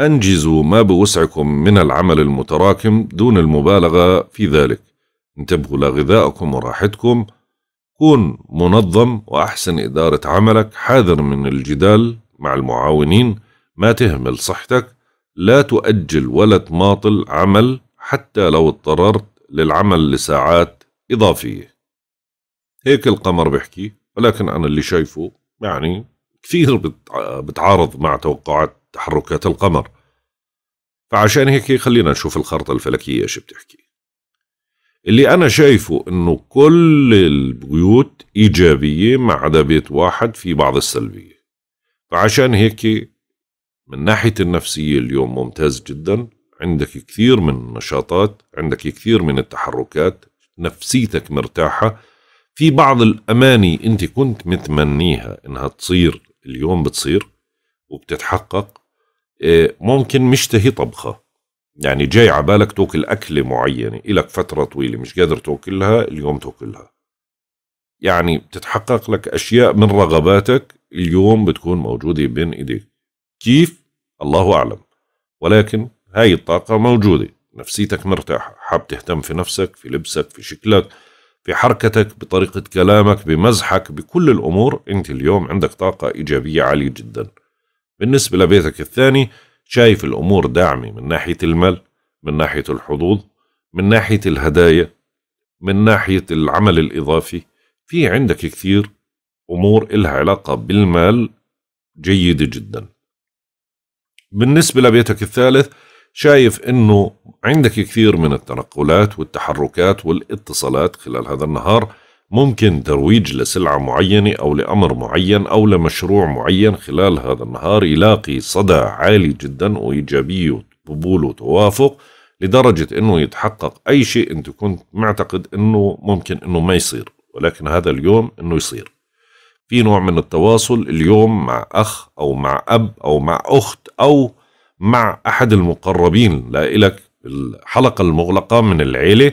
أنجزوا ما بوسعكم من العمل المتراكم دون المبالغة في ذلك انتبهوا لغذائكم وراحتكم كن منظم وأحسن إدارة عملك حاذر من الجدال مع المعاونين ما تهمل صحتك لا تؤجل ولا تماطل عمل حتى لو اضطررت للعمل لساعات إضافية هيك القمر بحكي ولكن أنا اللي شايفه يعني كثير بتعارض مع توقعات تحركات القمر فعشان هيك خلينا نشوف الخرطة الفلكية ايش بتحكي اللي أنا شايفه إنه كل البيوت إيجابية ما عدا بيت واحد في بعض السلبية فعشان هيك من ناحية النفسية اليوم ممتاز جدا عندك كثير من النشاطات عندك كثير من التحركات نفسيتك مرتاحة في بعض الأماني أنت كنت متمنيها إنها تصير اليوم بتصير وبتتحقق آه، ممكن مشتهي طبخة يعني جاي على بالك تاكل أكلة معينة إلك فترة طويلة مش قادر تاكلها اليوم تاكلها يعني بتتحقق لك أشياء من رغباتك اليوم بتكون موجودة بين إيديك كيف؟ الله أعلم ولكن هاي الطاقة موجودة نفسيتك مرتاحة حاب تهتم في نفسك في لبسك في شكلك في حركتك بطريقة كلامك بمزحك بكل الأمور أنت اليوم عندك طاقة إيجابية عالية جداً بالنسبة لبيتك الثاني شايف الأمور داعمة من ناحية المال من ناحية الحظوظ من ناحية الهدايا من ناحية العمل الإضافي في عندك كثير أمور إلها علاقة بالمال جيدة جدا بالنسبة لبيتك الثالث شايف أنه عندك كثير من التنقلات والتحركات والاتصالات خلال هذا النهار ممكن ترويج لسلعة معينة أو لأمر معين أو لمشروع معين خلال هذا النهار يلاقي صدى عالي جدا وإيجابية وقبول وتوافق لدرجة أنه يتحقق أي شيء أنت كنت معتقد أنه ممكن أنه ما يصير ولكن هذا اليوم أنه يصير في نوع من التواصل اليوم مع أخ أو مع أب أو مع أخت أو مع أحد المقربين لإلك الحلقة المغلقة من العيلة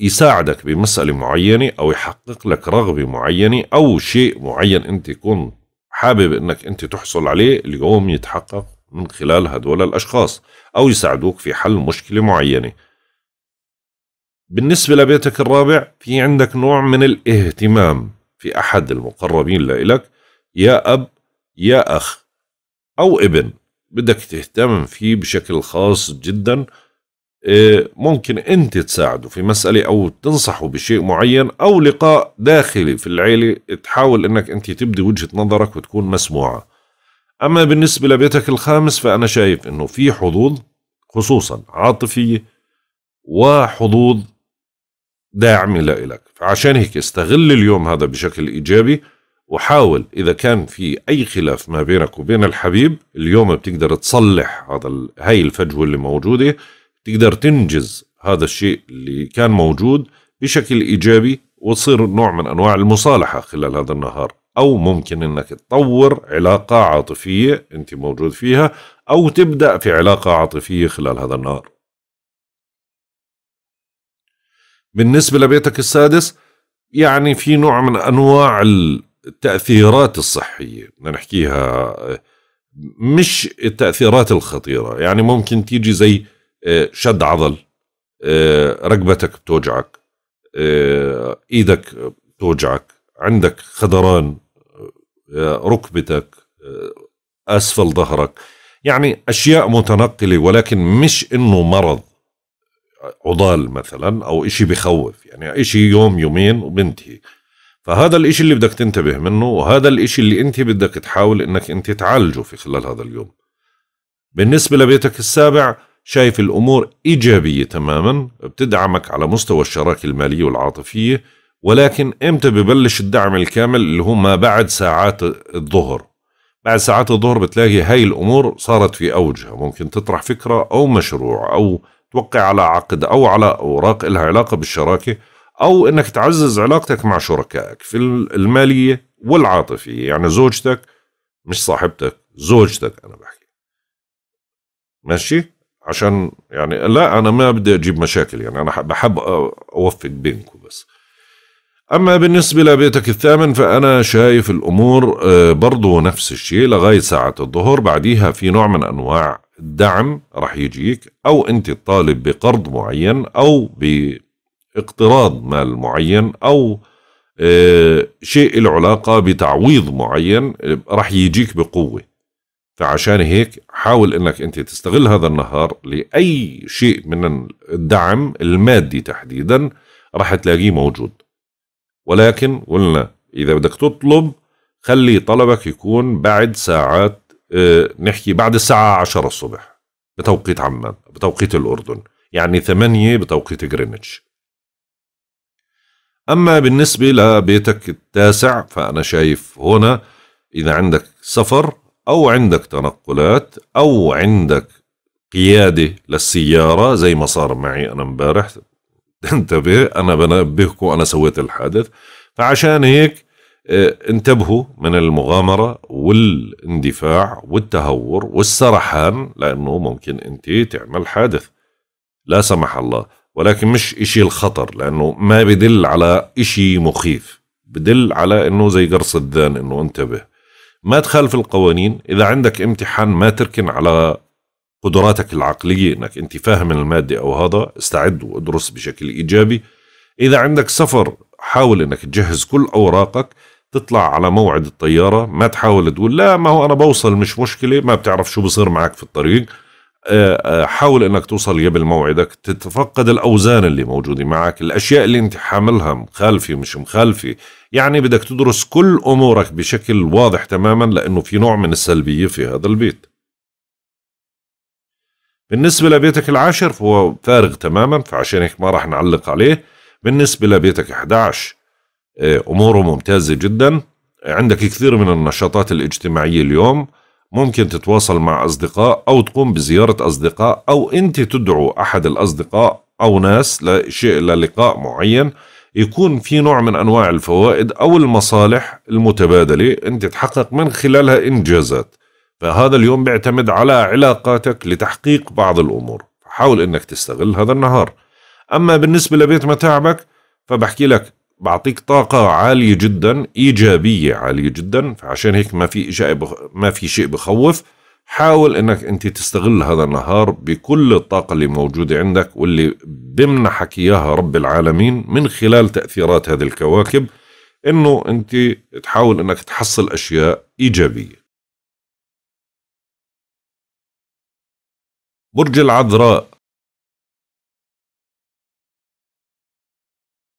يساعدك بمسألة معينة أو يحقق لك رغبة معينة أو شيء معين أنت تكون حابب أنك أنت تحصل عليه اليوم يتحقق من خلال هدول الأشخاص أو يساعدوك في حل مشكلة معينة بالنسبة لبيتك الرابع في عندك نوع من الاهتمام في أحد المقربين لإلك يا أب يا أخ أو ابن بدك تهتم فيه بشكل خاص جدا ممكن انت تساعده في مسألة او تنصحه بشيء معين او لقاء داخلي في العيلة تحاول انك انت تبدي وجهة نظرك وتكون مسموعة اما بالنسبة لبيتك الخامس فانا شايف انه في حظوظ خصوصا عاطفية وحظوظ داعمة لإلك فعشان هيك استغل اليوم هذا بشكل إيجابي وحاول إذا كان في أي خلاف ما بينك وبين الحبيب اليوم بتقدر تصلح هذا هاي الفجوة اللي موجودة تقدر تنجز هذا الشيء اللي كان موجود بشكل إيجابي وتصير نوع من أنواع المصالحة خلال هذا النهار أو ممكن أنك تطور علاقة عاطفية أنت موجود فيها أو تبدأ في علاقة عاطفية خلال هذا النهار بالنسبة لبيتك السادس يعني في نوع من أنواع التأثيرات الصحية بدنا نحكيها مش التأثيرات الخطيرة يعني ممكن تيجي زي آه، شد عضل آه، رقبتك بتوجعك آه، ايدك بتوجعك عندك خدران ركبتك اسفل ظهرك يعني اشياء متنقله ولكن مش انه مرض عضال مثلا او اشي بخوف يعني اشي يوم يومين وبنتهي فهذا الاشي اللي بدك تنتبه منه وهذا الاشي اللي انت بدك تحاول انك انت تعالجه في خلال هذا اليوم بالنسبة لبيتك السابع شايف الأمور إيجابية تماما بتدعمك على مستوى الشراكة المالية والعاطفية ولكن إمتى ببلش الدعم الكامل اللي هو ما بعد ساعات الظهر بعد ساعات الظهر بتلاقي هاي الأمور صارت في أوجها ممكن تطرح فكرة أو مشروع أو توقع على عقد أو على أوراق لها علاقة بالشراكة أو إنك تعزز علاقتك مع شركائك في المالية والعاطفية يعني زوجتك مش صاحبتك زوجتك أنا بحكي ماشي عشان يعني لا انا ما بدي اجيب مشاكل يعني انا بحب اوفق بينكم بس اما بالنسبه لبيتك الثامن فانا شايف الامور آه، برضو نفس الشيء لغايه ساعه الظهر بعديها في نوع من انواع الدعم رح يجيك او انت تطالب بقرض معين او باقتراض مال معين او آه، شيء له علاقه بتعويض معين آه، رح يجيك بقوه فعشان هيك حاول انك انت تستغل هذا النهار لاي شيء من الدعم المادي تحديدا راح تلاقيه موجود ولكن قلنا اذا بدك تطلب خلي طلبك يكون بعد ساعات آه، نحكي بعد الساعة 10 الصبح بتوقيت عمان بتوقيت الأردن يعني 8 بتوقيت جرينتش أما بالنسبة لبيتك التاسع فأنا شايف هنا إذا عندك سفر أو عندك تنقلات أو عندك قيادة للسيارة زي ما صار معي أنا امبارح انتبه أنا بنبهكم أنا سويت الحادث فعشان هيك آه، انتبهوا من المغامرة والاندفاع والتهور والسرحان لأنه ممكن أنت تعمل حادث لا سمح الله ولكن مش إشي الخطر لأنه ما بدل على إشي مخيف بدل على أنه زي قرص الذان أنه انتبه ما تخالف القوانين إذا عندك امتحان ما تركن على قدراتك العقلية إنك أنت فاهم المادة أو هذا استعد وادرس بشكل إيجابي إذا عندك سفر حاول إنك تجهز كل أوراقك تطلع على موعد الطيارة ما تحاول تقول لا ما هو أنا بوصل مش مشكلة ما بتعرف شو بصير معك في الطريق آه، آه، حاول انك توصل قبل موعدك تتفقد الاوزان اللي موجوده معك الاشياء اللي انت حاملها مخالفه مش مخالفه يعني بدك تدرس كل امورك بشكل واضح تماما لانه في نوع من السلبيه في هذا البيت بالنسبه لبيتك العاشر فهو فارغ تماما فعشان هيك ما راح نعلق عليه بالنسبه لبيتك 11 آه، اموره ممتازه جدا عندك كثير من النشاطات الاجتماعيه اليوم ممكن تتواصل مع أصدقاء أو تقوم بزيارة أصدقاء أو أنت تدعو أحد الأصدقاء أو ناس لشيء للقاء معين يكون في نوع من أنواع الفوائد أو المصالح المتبادلة أنت تحقق من خلالها إنجازات فهذا اليوم بيعتمد على علاقاتك لتحقيق بعض الأمور حاول أنك تستغل هذا النهار أما بالنسبة لبيت متاعبك فبحكي لك بعطيك طاقة عالية جدا إيجابية عالية جدا فعشان هيك ما في شيء ما في شيء بخوف حاول انك انت تستغل هذا النهار بكل الطاقة اللي موجودة عندك واللي بمنحك اياها رب العالمين من خلال تأثيرات هذه الكواكب انه انت تحاول انك تحصل اشياء ايجابية برج العذراء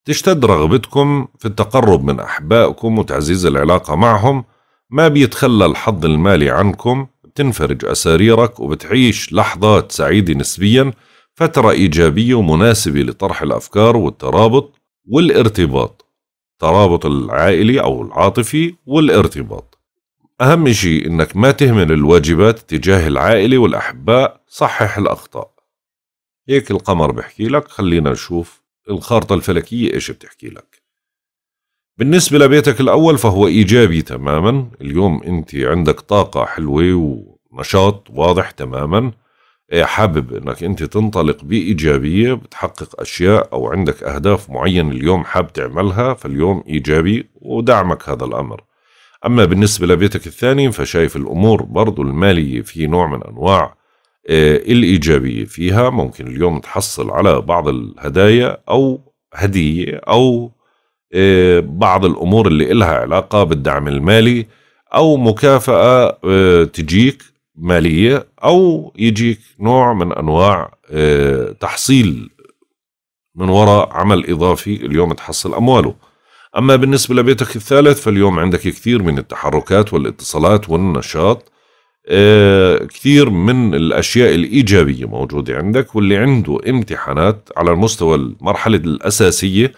تشتد رغبتكم في التقرب من أحبائكم وتعزيز العلاقة معهم ما بيتخلى الحظ المالي عنكم بتنفرج أساريرك وبتعيش لحظات سعيدة نسبيا فترة إيجابية ومناسبة لطرح الأفكار والترابط والارتباط ترابط العائلي أو العاطفي والارتباط أهم شيء إنك ما تهمل الواجبات تجاه العائلة والأحباء صحح الأخطاء هيك القمر بحكي لك خلينا نشوف الخارطة الفلكية إيش بتحكي لك بالنسبة لبيتك الأول فهو إيجابي تماما اليوم أنت عندك طاقة حلوة ونشاط واضح تماما إيه، حابب أنك أنت تنطلق بإيجابية بتحقق أشياء أو عندك أهداف معينة اليوم حاب تعملها فاليوم إيجابي ودعمك هذا الأمر أما بالنسبة لبيتك الثاني فشايف الأمور برضو المالية في نوع من أنواع آه، الإيجابية فيها ممكن اليوم تحصل على بعض الهدايا أو هدية أو آه، بعض الأمور اللي إلها علاقة بالدعم المالي أو مكافأة آه، تجيك مالية أو يجيك نوع من أنواع تحصيل من وراء عمل إضافي اليوم تحصل أمواله أما بالنسبة لبيتك الثالث فاليوم عندك كثير من التحركات والاتصالات والنشاط آه، كثير من الأشياء الإيجابية موجودة عندك واللي عنده امتحانات على المستوى المرحلة الأساسية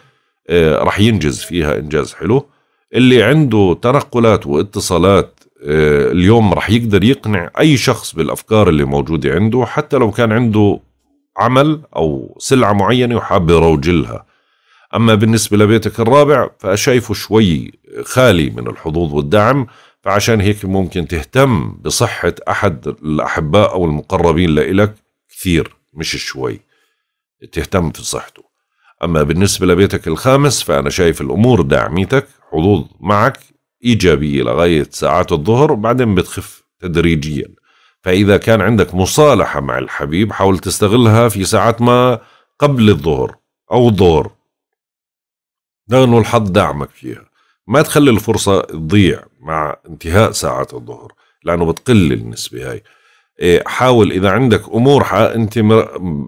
آه، رح ينجز فيها إنجاز حلو اللي عنده تنقلات واتصالات آه، اليوم رح يقدر يقنع أي شخص بالأفكار اللي موجودة عنده حتى لو كان عنده عمل أو سلعة معينة وحاب يروجلها أما بالنسبة لبيتك الرابع فشايفه شوي خالي من الحظوظ والدعم فعشان هيك ممكن تهتم بصحة أحد الأحباء أو المقربين لإلك كثير مش شوي تهتم في صحته أما بالنسبة لبيتك الخامس فأنا شايف الأمور داعميتك حظوظ معك إيجابية لغاية ساعات الظهر بعدين بتخف تدريجيا فإذا كان عندك مصالحة مع الحبيب حاول تستغلها في ساعات ما قبل الظهر أو الظهر لأنه الحظ داعمك فيها ما تخلي الفرصة تضيع مع انتهاء ساعات الظهر لانه بتقل النسبه هاي إيه، حاول اذا عندك امور انت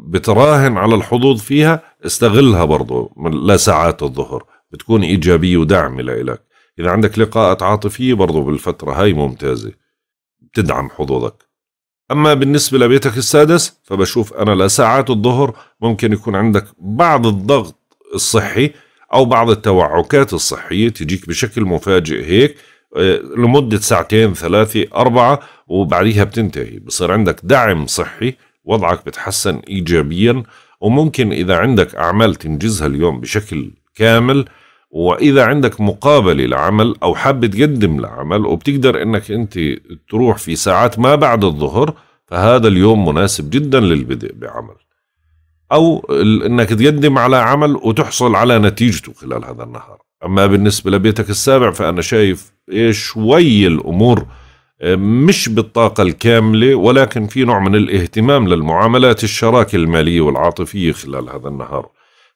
بتراهن على الحظوظ فيها استغلها برضه لساعات الظهر بتكون ايجابيه ودعم لإلك اذا عندك لقاءات عاطفيه برضه بالفتره هاي ممتازه بتدعم حظوظك اما بالنسبه لبيتك السادس فبشوف انا لساعات الظهر ممكن يكون عندك بعض الضغط الصحي او بعض التوعكات الصحيه تجيك بشكل مفاجئ هيك آه، لمدة ساعتين ثلاثة أربعة وبعديها بتنتهي بصير عندك دعم صحي وضعك بتحسن إيجابيا وممكن إذا عندك أعمال تنجزها اليوم بشكل كامل وإذا عندك مقابلة لعمل أو حاب تقدم لعمل وبتقدر إنك أنت تروح في ساعات ما بعد الظهر فهذا اليوم مناسب جدا للبدء بعمل أو إنك تقدم على عمل وتحصل على نتيجته خلال هذا النهار أما بالنسبة لبيتك السابع فأنا شايف شوي الأمور آه، مش بالطاقة الكاملة ولكن في نوع من الاهتمام للمعاملات الشراكة المالية والعاطفية خلال هذا النهار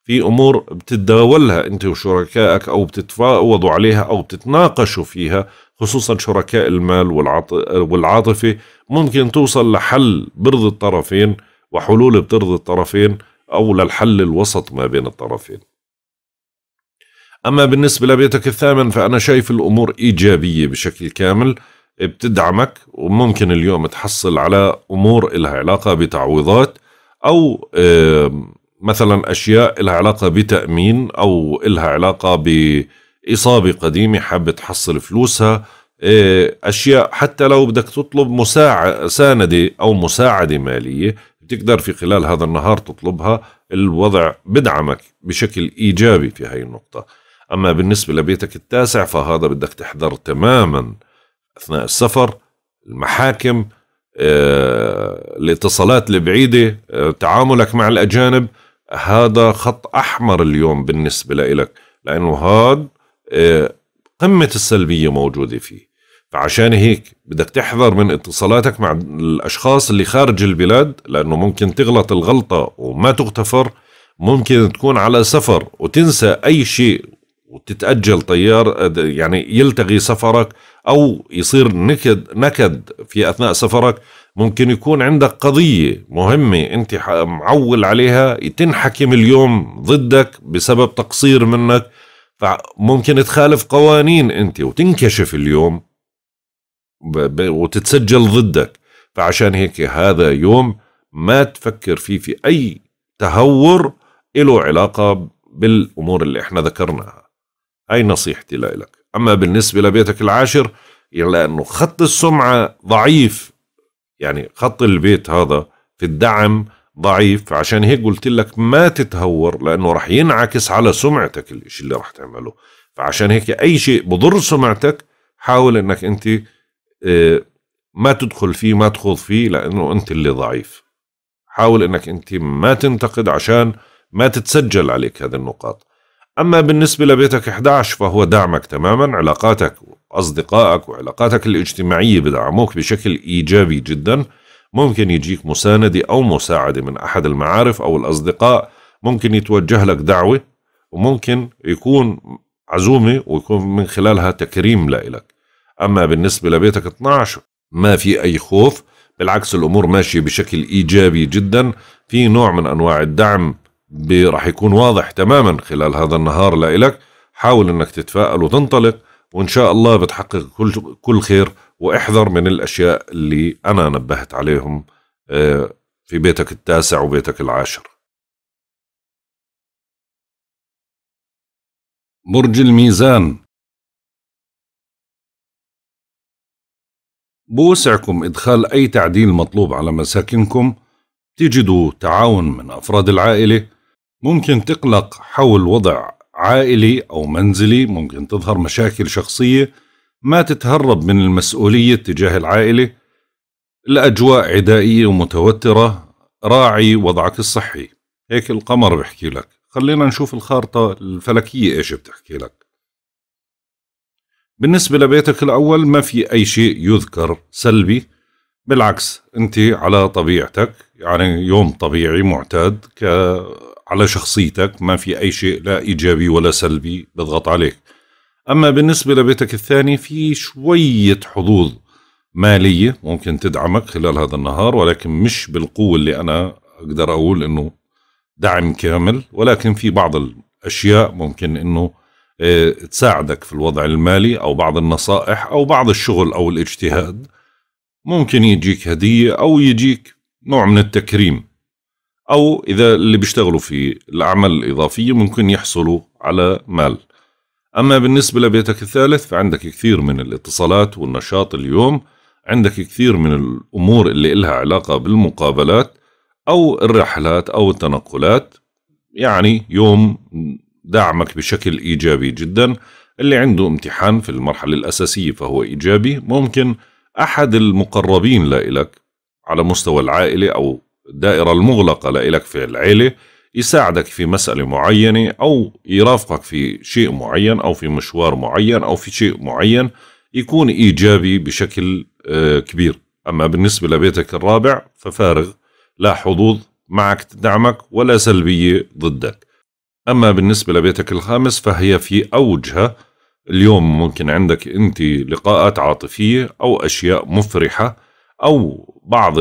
في أمور بتتداولها أنت وشركائك أو بتتفاوضوا عليها أو بتتناقشوا فيها خصوصا شركاء المال والعاطفة ممكن توصل لحل برضي الطرفين وحلول بترضي الطرفين أو للحل الوسط ما بين الطرفين أما بالنسبة لبيتك الثامن فأنا شايف الأمور إيجابية بشكل كامل بتدعمك وممكن اليوم تحصل على أمور إلها علاقة بتعويضات أو مثلا أشياء إلها علاقة بتأمين أو إلها علاقة بإصابة قديمة حابة تحصل فلوسها آه، أشياء حتى لو بدك تطلب مساعدة أو مساعدة مالية بتقدر في خلال هذا النهار تطلبها الوضع بدعمك بشكل إيجابي في هاي النقطة أما بالنسبة لبيتك التاسع فهذا بدك تحضر تماما أثناء السفر المحاكم آه، الاتصالات البعيدة آه، تعاملك مع الأجانب هذا خط أحمر اليوم بالنسبة لك لأنه هذا آه، قمة السلبية موجودة فيه فعشان هيك بدك تحذر من اتصالاتك مع الأشخاص اللي خارج البلاد لأنه ممكن تغلط الغلطة وما تغتفر ممكن تكون على سفر وتنسى أي شيء وتتأجل طيار يعني يلتغي سفرك أو يصير نكد نكد في أثناء سفرك ممكن يكون عندك قضية مهمة أنت معول عليها تنحكم اليوم ضدك بسبب تقصير منك فممكن تخالف قوانين أنت وتنكشف اليوم وتتسجل ضدك فعشان هيك هذا يوم ما تفكر فيه في أي تهور له علاقة بالأمور اللي احنا ذكرناها هاي نصيحتي لك أما بالنسبة لبيتك العاشر إلا أنه خط السمعة ضعيف يعني خط البيت هذا في الدعم ضعيف عشان هيك قلت لك ما تتهور لأنه رح ينعكس على سمعتك الإشي اللي رح تعمله فعشان هيك أي شيء بضر سمعتك حاول أنك أنت آه، ما تدخل فيه ما تخوض فيه لأنه أنت اللي ضعيف حاول أنك أنت ما تنتقد عشان ما تتسجل عليك هذه النقاط أما بالنسبة لبيتك 11 فهو دعمك تماما علاقاتك وأصدقائك وعلاقاتك الاجتماعية بدعموك بشكل إيجابي جدا ممكن يجيك مساندة أو مساعدة من أحد المعارف أو الأصدقاء ممكن يتوجه لك دعوة وممكن يكون عزومة ويكون من خلالها تكريم لإلك أما بالنسبة لبيتك 12 ما في أي خوف بالعكس الأمور ماشية بشكل إيجابي جدا في نوع من أنواع الدعم راح يكون واضح تماما خلال هذا النهار لإلك حاول انك تتفائل وتنطلق وان شاء الله بتحقق كل كل خير واحذر من الاشياء اللي انا نبهت عليهم آه، في بيتك التاسع وبيتك العاشر برج الميزان بوسعكم إدخال أي تعديل مطلوب على مساكنكم تجدوا تعاون من أفراد العائلة ممكن تقلق حول وضع عائلي أو منزلي ممكن تظهر مشاكل شخصية ما تتهرب من المسؤولية تجاه العائلة الأجواء عدائية ومتوترة راعي وضعك الصحي هيك القمر بحكي لك خلينا نشوف الخارطة الفلكية إيش بتحكي لك بالنسبة لبيتك الأول ما في أي شيء يذكر سلبي بالعكس أنت على طبيعتك يعني يوم طبيعي معتاد على شخصيتك ما في أي شيء لا إيجابي ولا سلبي بضغط عليك أما بالنسبة لبيتك الثاني في شوية حظوظ مالية ممكن تدعمك خلال هذا النهار ولكن مش بالقوة اللي أنا أقدر أقول إنه دعم كامل ولكن في بعض الأشياء ممكن إنه آه، تساعدك في الوضع المالي أو بعض النصائح أو بعض الشغل أو الاجتهاد ممكن يجيك هدية أو يجيك نوع من التكريم او اذا اللي بيشتغلوا في الاعمال الاضافيه ممكن يحصلوا على مال اما بالنسبه لبيتك الثالث فعندك كثير من الاتصالات والنشاط اليوم عندك كثير من الامور اللي إلها علاقه بالمقابلات او الرحلات او التنقلات يعني يوم دعمك بشكل ايجابي جدا اللي عنده امتحان في المرحله الاساسيه فهو ايجابي ممكن احد المقربين لإلك على مستوى العائله او الدائرة المغلقة لإلك في العيلة يساعدك في مسألة معينة أو يرافقك في شيء معين أو في مشوار معين أو في شيء معين يكون إيجابي بشكل آه، كبير أما بالنسبة لبيتك الرابع ففارغ لا حظوظ معك تدعمك ولا سلبية ضدك أما بالنسبة لبيتك الخامس فهي في أوجها اليوم ممكن عندك أنت لقاءات عاطفية أو أشياء مفرحة أو بعض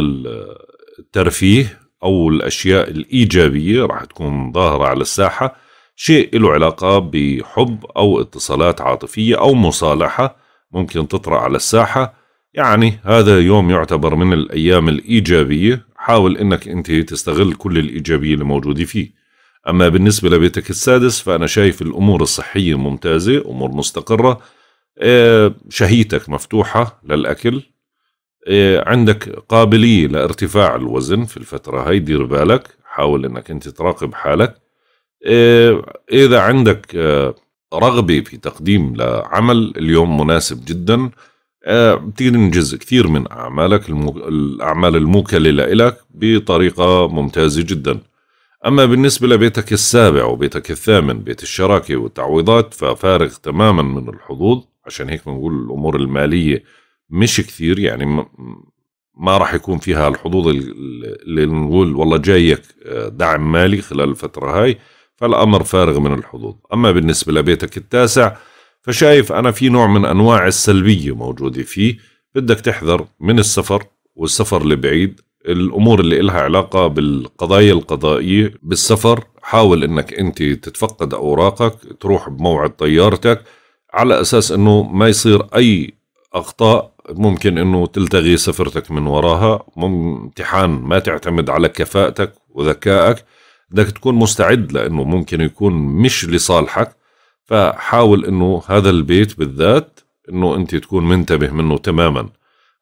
الترفيه أو الأشياء الإيجابية راح تكون ظاهرة على الساحة شيء له علاقة بحب أو اتصالات عاطفية أو مصالحة ممكن تطرأ على الساحة يعني هذا يوم يعتبر من الأيام الإيجابية حاول أنك أنت تستغل كل الإيجابية اللي موجودة فيه أما بالنسبة لبيتك السادس فأنا شايف الأمور الصحية ممتازة أمور مستقرة آه، شهيتك مفتوحة للأكل إيه، عندك قابلية لارتفاع الوزن في الفترة هاي دير بالك حاول انك انت تراقب حالك إيه، اذا عندك آه، رغبة في تقديم لعمل اليوم مناسب جدا آه، بتنجز كثير من أعمالك الأعمال الموكلة لإلك بطريقة ممتازة جدا أما بالنسبة لبيتك السابع وبيتك الثامن بيت الشراكة والتعويضات ففارغ تماما من الحظوظ عشان هيك بنقول الأمور المالية مش كثير يعني ما راح يكون فيها الحظوظ اللي نقول والله جايك آه، دعم مالي خلال الفترة هاي فالأمر فارغ من الحظوظ أما بالنسبة لبيتك التاسع فشايف أنا في نوع من أنواع السلبية موجودة فيه بدك تحذر من السفر والسفر لبعيد الأمور اللي إلها علاقة بالقضايا القضائية بالسفر حاول أنك أنت تتفقد أوراقك تروح بموعد طيارتك على أساس أنه ما يصير أي أخطاء ممكن انه تلتغي سفرتك من وراها امتحان ما تعتمد على كفاءتك وذكائك بدك تكون مستعد لانه ممكن يكون مش لصالحك فحاول انه هذا البيت بالذات انه انت تكون منتبه منه تماما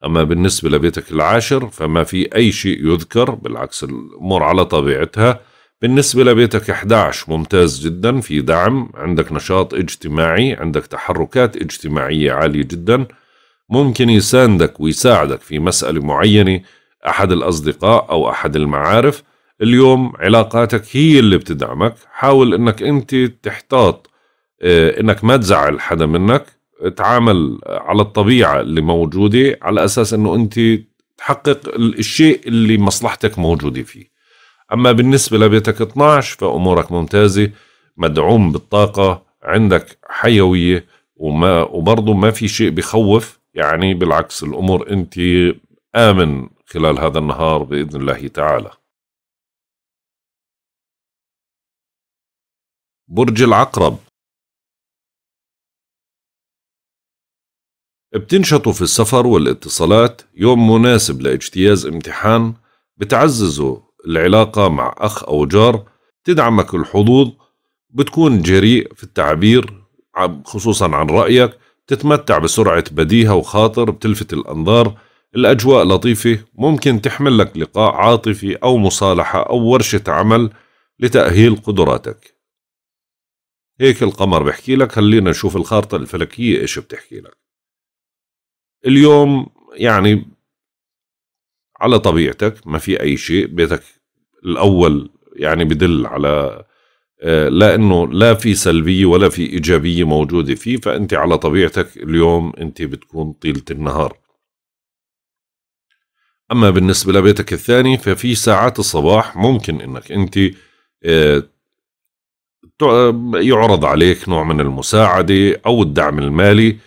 اما بالنسبه لبيتك العاشر فما في اي شيء يذكر بالعكس الامور على طبيعتها بالنسبة لبيتك 11 ممتاز جدا في دعم عندك نشاط اجتماعي عندك تحركات اجتماعية عالية جدا ممكن يساندك ويساعدك في مسألة معينة أحد الأصدقاء أو أحد المعارف اليوم علاقاتك هي اللي بتدعمك حاول أنك أنت تحتاط آه، أنك ما تزعل حدا منك تعامل على الطبيعة اللي موجودة على أساس أنه أنت تحقق الشيء اللي مصلحتك موجودة فيه أما بالنسبة لبيتك 12 فأمورك ممتازة مدعوم بالطاقة عندك حيوية وما وبرضه ما في شيء بخوف يعني بالعكس الأمور أنت آمن خلال هذا النهار بإذن الله تعالى برج العقرب بتنشطوا في السفر والاتصالات يوم مناسب لاجتياز امتحان بتعززوا العلاقة مع أخ أو جار تدعمك الحظوظ بتكون جريء في التعبير خصوصا عن رأيك تتمتع بسرعة بديهة وخاطر بتلفت الأنظار الأجواء لطيفة ممكن تحمل لك لقاء عاطفي أو مصالحة أو ورشة عمل لتأهيل قدراتك هيك القمر بحكي لك خلينا نشوف الخارطة الفلكية إيش بتحكي لك اليوم يعني على طبيعتك ما في أي شيء بيتك الأول يعني بدل على لانه لا في سلبيه ولا في ايجابيه موجوده فيه فانت على طبيعتك اليوم انت بتكون طيله النهار اما بالنسبه لبيتك الثاني ففي ساعات الصباح ممكن انك انت آه، يعرض عليك نوع من المساعده او الدعم المالي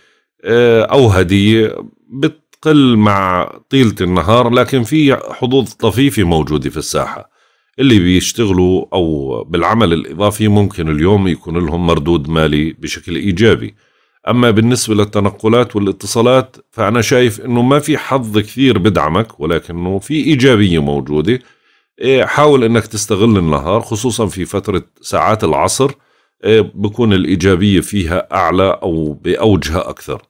آه، او هديه بتقل مع طيله النهار لكن في حظوظ طفيفه موجوده في الساحه اللي بيشتغلوا أو بالعمل الإضافي ممكن اليوم يكون لهم مردود مالي بشكل إيجابي أما بالنسبة للتنقلات والاتصالات فأنا شايف أنه ما في حظ كثير بدعمك ولكنه في إيجابية موجودة إيه، حاول أنك تستغل النهار خصوصا في فترة ساعات العصر إيه، بكون الإيجابية فيها أعلى أو بأوجها أكثر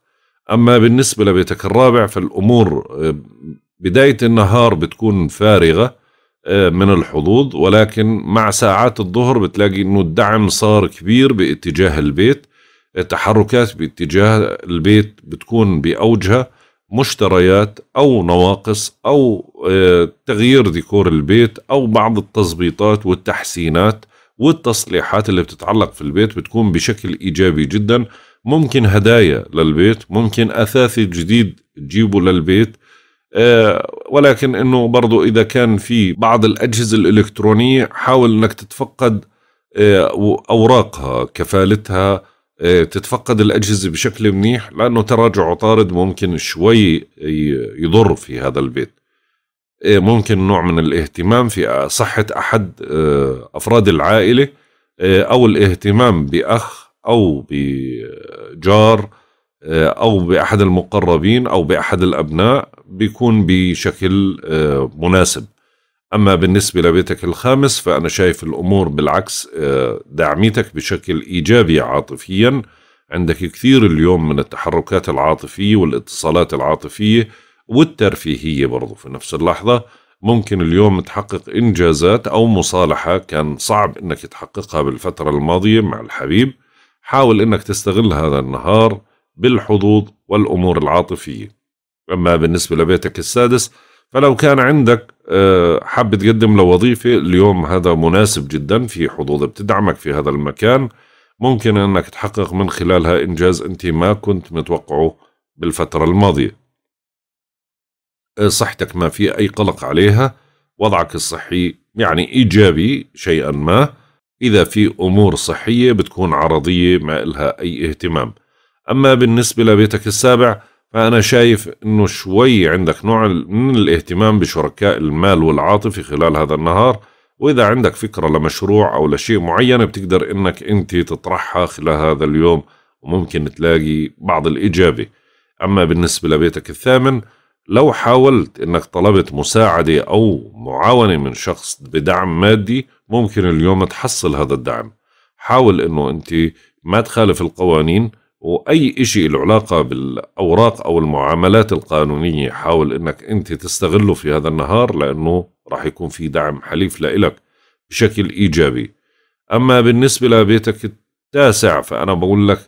أما بالنسبة لبيتك الرابع فالأمور إيه، بداية النهار بتكون فارغة آه، من الحظوظ ولكن مع ساعات الظهر بتلاقي انه الدعم صار كبير باتجاه البيت تحركات باتجاه البيت بتكون باوجها مشتريات او نواقص او آه، تغيير ديكور البيت او بعض التظبيطات والتحسينات والتصليحات اللي بتتعلق في البيت بتكون بشكل ايجابي جدا ممكن هدايا للبيت ممكن اثاث جديد تجيبه للبيت آه، ولكن انه برضو اذا كان في بعض الاجهزه الالكترونيه حاول انك تتفقد آه، اوراقها كفالتها آه، تتفقد الاجهزه بشكل منيح لانه تراجع عطارد ممكن شوي يضر في هذا البيت ممكن نوع من الاهتمام في صحه احد افراد العائله او الاهتمام باخ او بجار آه، او باحد المقربين او باحد الابناء بيكون بشكل آه، مناسب اما بالنسبه لبيتك الخامس فانا شايف الامور بالعكس آه، داعميتك بشكل ايجابي عاطفيا عندك كثير اليوم من التحركات العاطفيه والاتصالات العاطفيه والترفيهيه برضو في نفس اللحظه ممكن اليوم تحقق انجازات او مصالحه كان صعب انك تحققها بالفتره الماضيه مع الحبيب حاول انك تستغل هذا النهار بالحظوظ والأمور العاطفية أما بالنسبة لبيتك السادس فلو كان عندك آه، حاب تقدم لوظيفة اليوم هذا مناسب جدا في حظوظ بتدعمك في هذا المكان ممكن أنك تحقق من خلالها إنجاز أنت ما كنت متوقعه بالفترة الماضية آه، صحتك ما في أي قلق عليها وضعك الصحي يعني إيجابي شيئا ما إذا في أمور صحية بتكون عرضية ما إلها أي اهتمام أما بالنسبة لبيتك السابع فأنا شايف أنه شوي عندك نوع من الاهتمام بشركاء المال والعاطفي خلال هذا النهار وإذا عندك فكرة لمشروع أو لشيء معين بتقدر أنك أنت تطرحها خلال هذا اليوم وممكن تلاقي بعض الإجابة أما بالنسبة لبيتك الثامن لو حاولت أنك طلبت مساعدة أو معاونة من شخص بدعم مادي ممكن اليوم تحصل هذا الدعم حاول أنه أنت ما تخالف القوانين واي شيء له علاقة بالاوراق او المعاملات القانونية حاول انك انت تستغله في هذا النهار لانه راح يكون في دعم حليف لإلك بشكل ايجابي اما بالنسبة لبيتك التاسع فانا بقول لك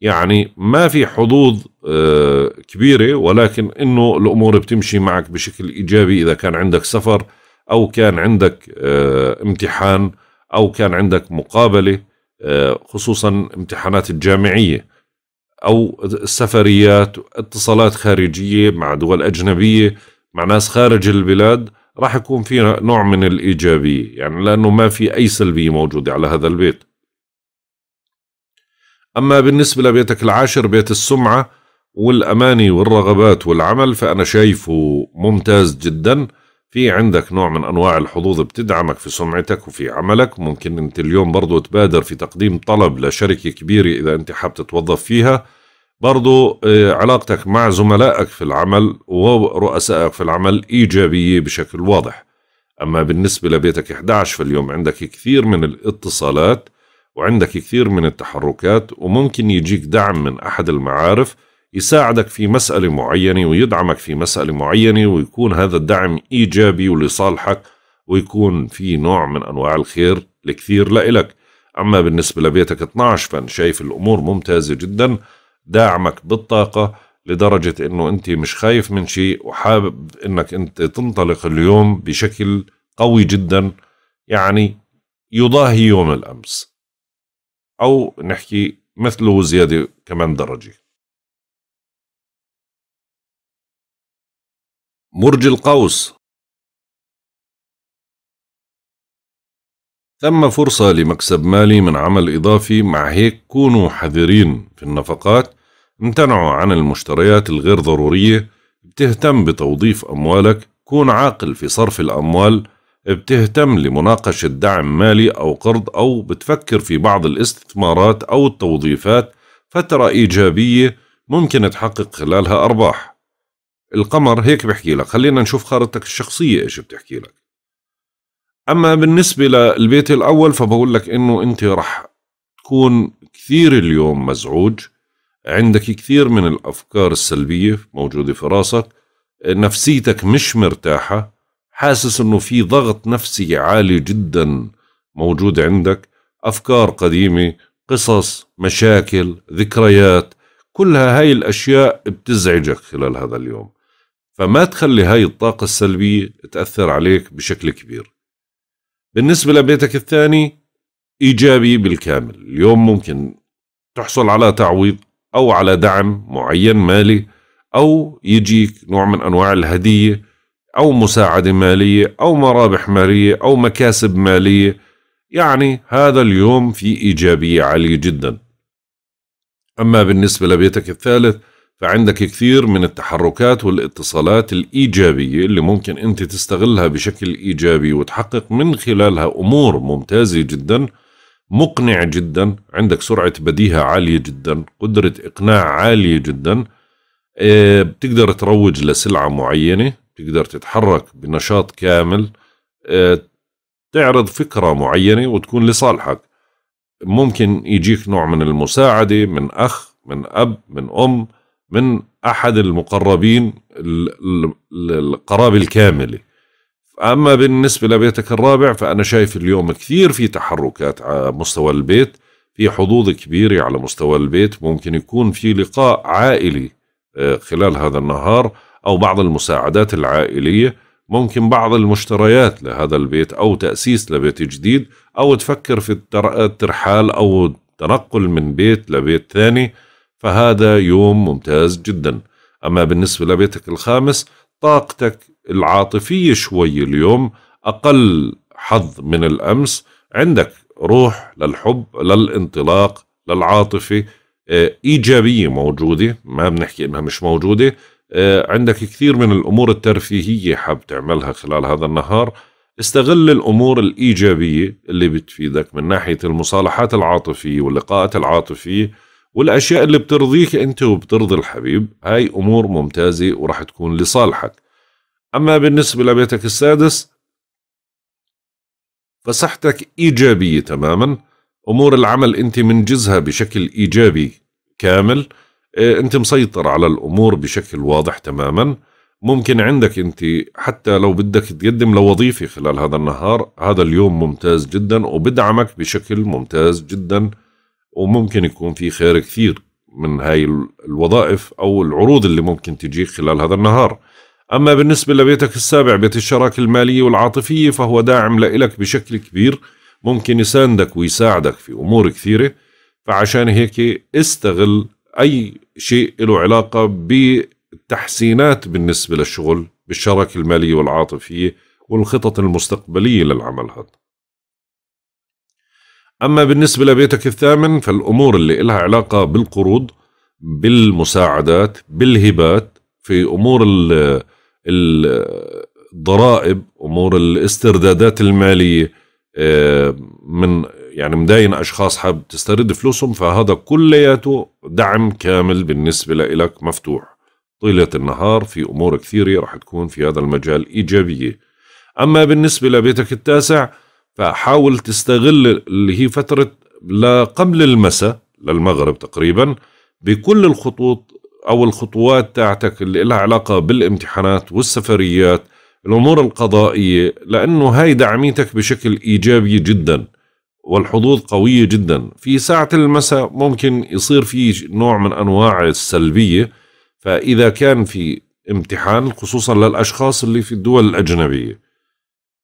يعني ما في حظوظ آه، كبيرة ولكن انه الامور بتمشي معك بشكل ايجابي اذا كان عندك سفر او كان عندك آه، امتحان او كان عندك مقابله آه، خصوصا امتحانات الجامعيه او السفريات اتصالات خارجيه مع دول اجنبيه مع ناس خارج البلاد راح يكون في نوع من الايجابيه يعني لانه ما في اي سلبيه موجوده على هذا البيت اما بالنسبه لبيتك العاشر بيت السمعه والاماني والرغبات والعمل فانا شايفه ممتاز جدا في عندك نوع من أنواع الحظوظ بتدعمك في سمعتك وفي عملك ممكن أنت اليوم برضو تبادر في تقديم طلب لشركة كبيرة إذا أنت حاب تتوظف فيها برضو آه، علاقتك مع زملائك في العمل ورؤسائك في العمل إيجابية بشكل واضح أما بالنسبة لبيتك 11 فاليوم عندك كثير من الاتصالات وعندك كثير من التحركات وممكن يجيك دعم من أحد المعارف يساعدك في مسألة معينة ويدعمك في مسألة معينة ويكون هذا الدعم إيجابي ولصالحك ويكون في نوع من أنواع الخير الكثير لإلك أما بالنسبة لبيتك 12 فأنا شايف الأمور ممتازة جدا داعمك بالطاقة لدرجة أنه أنت مش خايف من شيء وحابب أنك أنت تنطلق اليوم بشكل قوي جدا يعني يضاهي يوم الأمس أو نحكي مثله زيادة كمان درجة مرج القوس تم فرصة لمكسب مالي من عمل إضافي مع هيك كونوا حذرين في النفقات امتنعوا عن المشتريات الغير ضرورية بتهتم بتوظيف أموالك كون عاقل في صرف الأموال بتهتم لمناقشة دعم مالي أو قرض أو بتفكر في بعض الاستثمارات أو التوظيفات فترة إيجابية ممكن تحقق خلالها أرباح القمر هيك بحكي لك خلينا نشوف خارطتك الشخصية إيش بتحكي لك أما بالنسبة للبيت الأول فبقول لك إنه أنت رح تكون كثير اليوم مزعوج عندك كثير من الأفكار السلبية موجودة في راسك نفسيتك مش مرتاحة حاسس إنه في ضغط نفسي عالي جدا موجود عندك أفكار قديمة قصص مشاكل ذكريات كلها هاي الأشياء بتزعجك خلال هذا اليوم فما تخلي هاي الطاقة السلبية تأثر عليك بشكل كبير بالنسبة لبيتك الثاني إيجابي بالكامل اليوم ممكن تحصل على تعويض أو على دعم معين مالي أو يجيك نوع من أنواع الهدية أو مساعدة مالية أو مرابح مالية أو مكاسب مالية يعني هذا اليوم في إيجابية عالية جدا أما بالنسبة لبيتك الثالث فعندك كثير من التحركات والاتصالات الإيجابية اللي ممكن أنت تستغلها بشكل إيجابي وتحقق من خلالها أمور ممتازة جدا مقنع جدا عندك سرعة بديهة عالية جدا قدرة إقناع عالية جدا آه، بتقدر تروج لسلعة معينة بتقدر تتحرك بنشاط كامل آه، تعرض فكرة معينة وتكون لصالحك ممكن يجيك نوع من المساعدة من أخ من أب من أم من احد المقربين القرابه الكامله اما بالنسبه لبيتك الرابع فانا شايف اليوم كثير في تحركات على مستوى البيت في حظوظ كبيره على مستوى البيت ممكن يكون في لقاء عائلي آه، خلال هذا النهار او بعض المساعدات العائليه ممكن بعض المشتريات لهذا البيت او تاسيس لبيت جديد او تفكر في الترحال او التنقل من بيت لبيت ثاني فهذا يوم ممتاز جدا أما بالنسبة لبيتك الخامس طاقتك العاطفية شوي اليوم أقل حظ من الأمس عندك روح للحب للانطلاق للعاطفة آه، إيجابية موجودة ما بنحكي إنها مش موجودة آه، عندك كثير من الأمور الترفيهية حاب تعملها خلال هذا النهار استغل الأمور الإيجابية اللي بتفيدك من ناحية المصالحات العاطفية واللقاءات العاطفية والأشياء اللي بترضيك أنت وبترضي الحبيب هاي أمور ممتازة وراح تكون لصالحك أما بالنسبة لبيتك السادس فصحتك إيجابية تماما أمور العمل أنت منجزها بشكل إيجابي كامل إيه، أنت مسيطر على الأمور بشكل واضح تماما ممكن عندك أنت حتى لو بدك تقدم لوظيفة خلال هذا النهار هذا اليوم ممتاز جدا وبدعمك بشكل ممتاز جدا وممكن يكون في خير كثير من هاي الوظائف او العروض اللي ممكن تجيك خلال هذا النهار اما بالنسبه لبيتك السابع بيت الشراكه الماليه والعاطفيه فهو داعم لك بشكل كبير ممكن يساندك ويساعدك في امور كثيره فعشان هيك استغل اي شيء له علاقه بالتحسينات بالنسبه للشغل بالشراكه الماليه والعاطفيه والخطط المستقبليه للعمل هذا أما بالنسبة لبيتك الثامن فالأمور اللي إلها علاقة بالقروض بالمساعدات بالهبات في أمور الضرائب أمور الاستردادات المالية آه، من يعني مداين أشخاص حاب تسترد فلوسهم فهذا كلياته دعم كامل بالنسبة لإلك مفتوح طيلة النهار في أمور كثيرة رح تكون في هذا المجال إيجابية أما بالنسبة لبيتك التاسع فحاول تستغل اللي هي فترة لا قبل المساء للمغرب تقريبا بكل الخطوط أو الخطوات تاعتك اللي لها علاقة بالامتحانات والسفريات الأمور القضائية لأنه هاي دعميتك بشكل إيجابي جدا والحظوظ قوية جدا في ساعة المساء ممكن يصير في نوع من أنواع السلبية فإذا كان في امتحان خصوصا للأشخاص اللي في الدول الأجنبية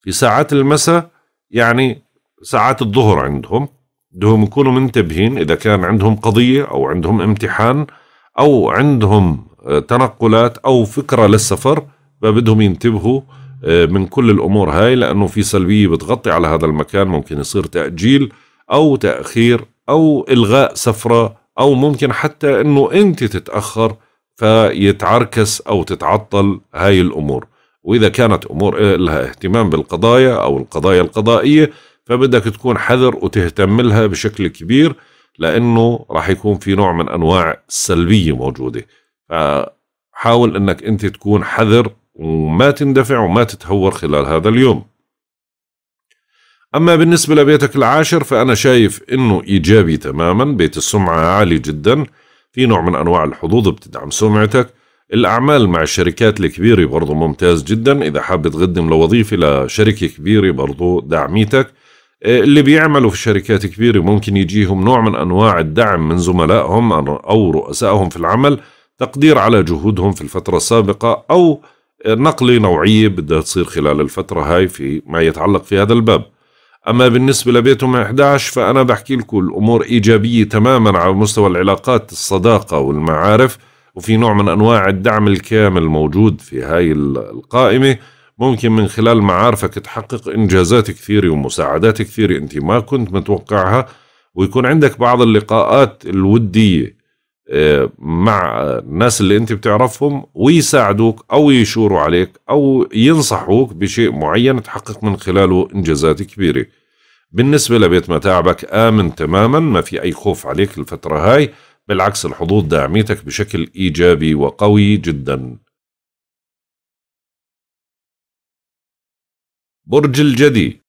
في ساعات المساء يعني ساعات الظهر عندهم بدهم يكونوا منتبهين إذا كان عندهم قضية أو عندهم امتحان أو عندهم آه، تنقلات أو فكرة للسفر فبدهم ينتبهوا آه، من كل الأمور هاي لأنه في سلبية بتغطي على هذا المكان ممكن يصير تأجيل أو تأخير أو إلغاء سفرة أو ممكن حتى أنه أنت تتأخر فيتعركس أو تتعطل هاي الأمور وإذا كانت أمور لها اهتمام بالقضايا أو القضايا القضائية فبدك تكون حذر وتهتم لها بشكل كبير لأنه راح يكون في نوع من أنواع السلبية موجودة فحاول أنك أنت تكون حذر وما تندفع وما تتهور خلال هذا اليوم أما بالنسبة لبيتك العاشر فأنا شايف أنه إيجابي تماما بيت السمعة عالي جدا في نوع من أنواع الحظوظ بتدعم سمعتك الاعمال مع الشركات الكبيره برضه ممتاز جدا اذا حابب تقدم لوظيفه لشركه كبيره برضه دعميتك آه، اللي بيعملوا في شركات كبيره ممكن يجيهم نوع من انواع الدعم من زملائهم او رؤسائهم في العمل تقدير على جهودهم في الفتره السابقه او نقله نوعيه بدها تصير خلال الفتره هاي في ما يتعلق في هذا الباب اما بالنسبه لبيتهم 11 فانا بحكي لكم الامور ايجابيه تماما على مستوى العلاقات الصداقه والمعارف وفي نوع من انواع الدعم الكامل موجود في هاي القائمه ممكن من خلال معارفك تحقق انجازات كثيره ومساعدات كثيره انت ما كنت متوقعها ويكون عندك بعض اللقاءات الوديه آه، مع الناس اللي انت بتعرفهم ويساعدوك او يشوروا عليك او ينصحوك بشيء معين تحقق من خلاله انجازات كبيره. بالنسبه لبيت متاعبك امن تماما ما في اي خوف عليك الفتره هاي بالعكس الحظوظ داعمتك بشكل إيجابي وقوي جدا برج الجدي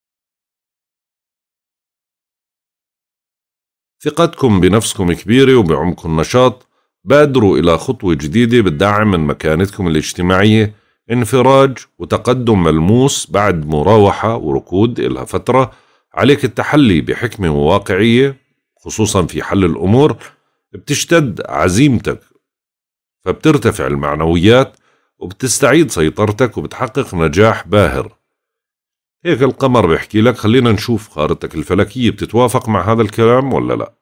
ثقتكم بنفسكم كبيرة وبعمق النشاط بادروا إلى خطوة جديدة بتدعم من مكانتكم الاجتماعية انفراج وتقدم ملموس بعد مراوحة وركود إلها فترة عليك التحلي بحكمة وواقعية خصوصا في حل الأمور بتشتد عزيمتك فبترتفع المعنويات وبتستعيد سيطرتك وبتحقق نجاح باهر هيك القمر بيحكي لك خلينا نشوف خارطتك الفلكية بتتوافق مع هذا الكلام ولا لا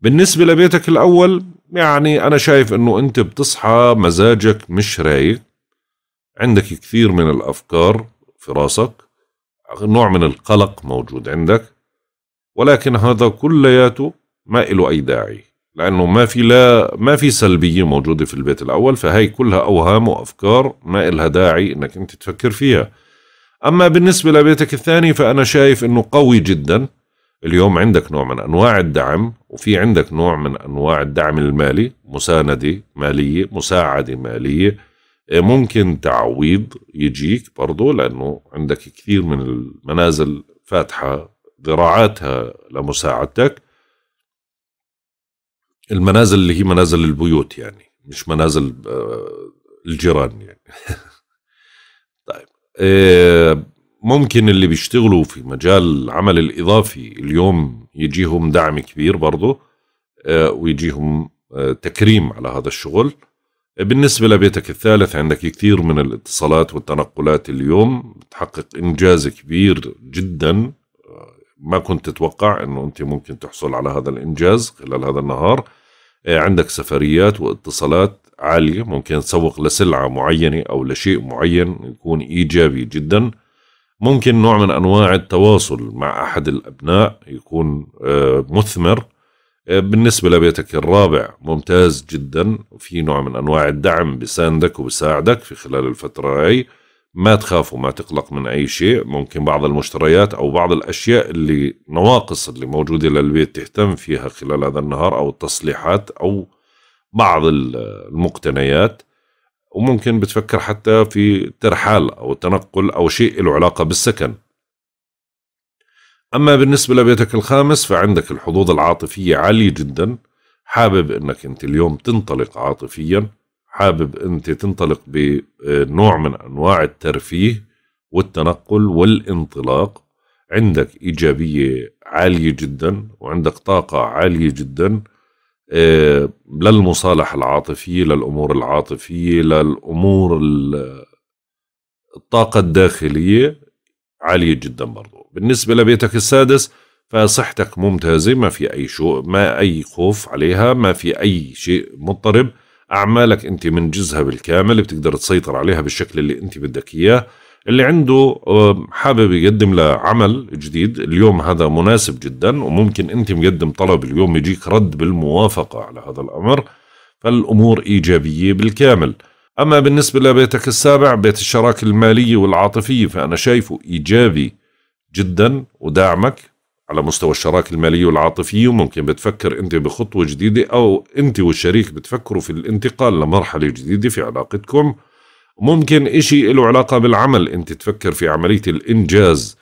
بالنسبة لبيتك الأول يعني أنا شايف أنه أنت بتصحى مزاجك مش رايق عندك كثير من الأفكار في راسك نوع من القلق موجود عندك ولكن هذا كلياته ما إله أي داعي لانه ما في لا ما في سلبيه موجوده في البيت الاول فهي كلها اوهام وافكار ما إلها داعي انك انت تفكر فيها اما بالنسبه لبيتك الثاني فانا شايف انه قوي جدا اليوم عندك نوع من انواع الدعم وفي عندك نوع من انواع الدعم المالي مسانده ماليه مساعده ماليه إيه، ممكن تعويض يجيك برضه لانه عندك كثير من المنازل فاتحه ذراعاتها لمساعدتك المنازل اللي هي منازل البيوت يعني مش منازل آه، الجيران يعني طيب آه، ممكن اللي بيشتغلوا في مجال العمل الإضافي اليوم يجيهم دعم كبير برضه آه، ويجيهم تكريم على هذا الشغل بالنسبة لبيتك الثالث عندك كثير من الاتصالات والتنقلات اليوم تحقق إنجاز كبير جدا ما كنت تتوقع انه انت ممكن تحصل على هذا الانجاز خلال هذا النهار إيه، عندك سفريات واتصالات عاليه ممكن تسوق لسلعه معينه او لشيء معين يكون ايجابي جدا ممكن نوع من انواع التواصل مع احد الابناء يكون آه، مثمر إيه، بالنسبه لبيتك الرابع ممتاز جدا في نوع من انواع الدعم بساندك وبساعدك في خلال الفتره هاي ما تخاف وما تقلق من أي شيء ممكن بعض المشتريات أو بعض الأشياء اللي نواقص اللي موجودة للبيت تهتم فيها خلال هذا النهار أو التصليحات أو بعض المقتنيات وممكن بتفكر حتى في ترحال أو تنقل أو شيء له علاقة بالسكن أما بالنسبة لبيتك الخامس فعندك الحظوظ العاطفية عالية جدا حابب أنك أنت اليوم تنطلق عاطفياً حابب انت تنطلق بنوع من انواع الترفيه والتنقل والانطلاق عندك ايجابيه عاليه جدا وعندك طاقه عاليه جدا آه، للمصالحه العاطفيه للامور العاطفيه للامور الطاقه الداخليه عاليه جدا برضو بالنسبه لبيتك السادس فصحتك ممتازه ما في اي شو ما اي خوف عليها ما في اي شيء مضطرب اعمالك انت منجزها بالكامل بتقدر تسيطر عليها بالشكل اللي انت بدك اياه اللي عنده حابب يقدم لعمل جديد اليوم هذا مناسب جدا وممكن انت مقدم طلب اليوم يجيك رد بالموافقه على هذا الامر فالامور ايجابيه بالكامل اما بالنسبه لبيتك السابع بيت الشراكه الماليه والعاطفيه فانا شايفه ايجابي جدا وداعمك على مستوى الشراكة المالية والعاطفية وممكن بتفكر أنت بخطوة جديدة أو أنت والشريك بتفكروا في الانتقال لمرحلة جديدة في علاقتكم ممكن إشي له علاقة بالعمل أنت تفكر في عملية الإنجاز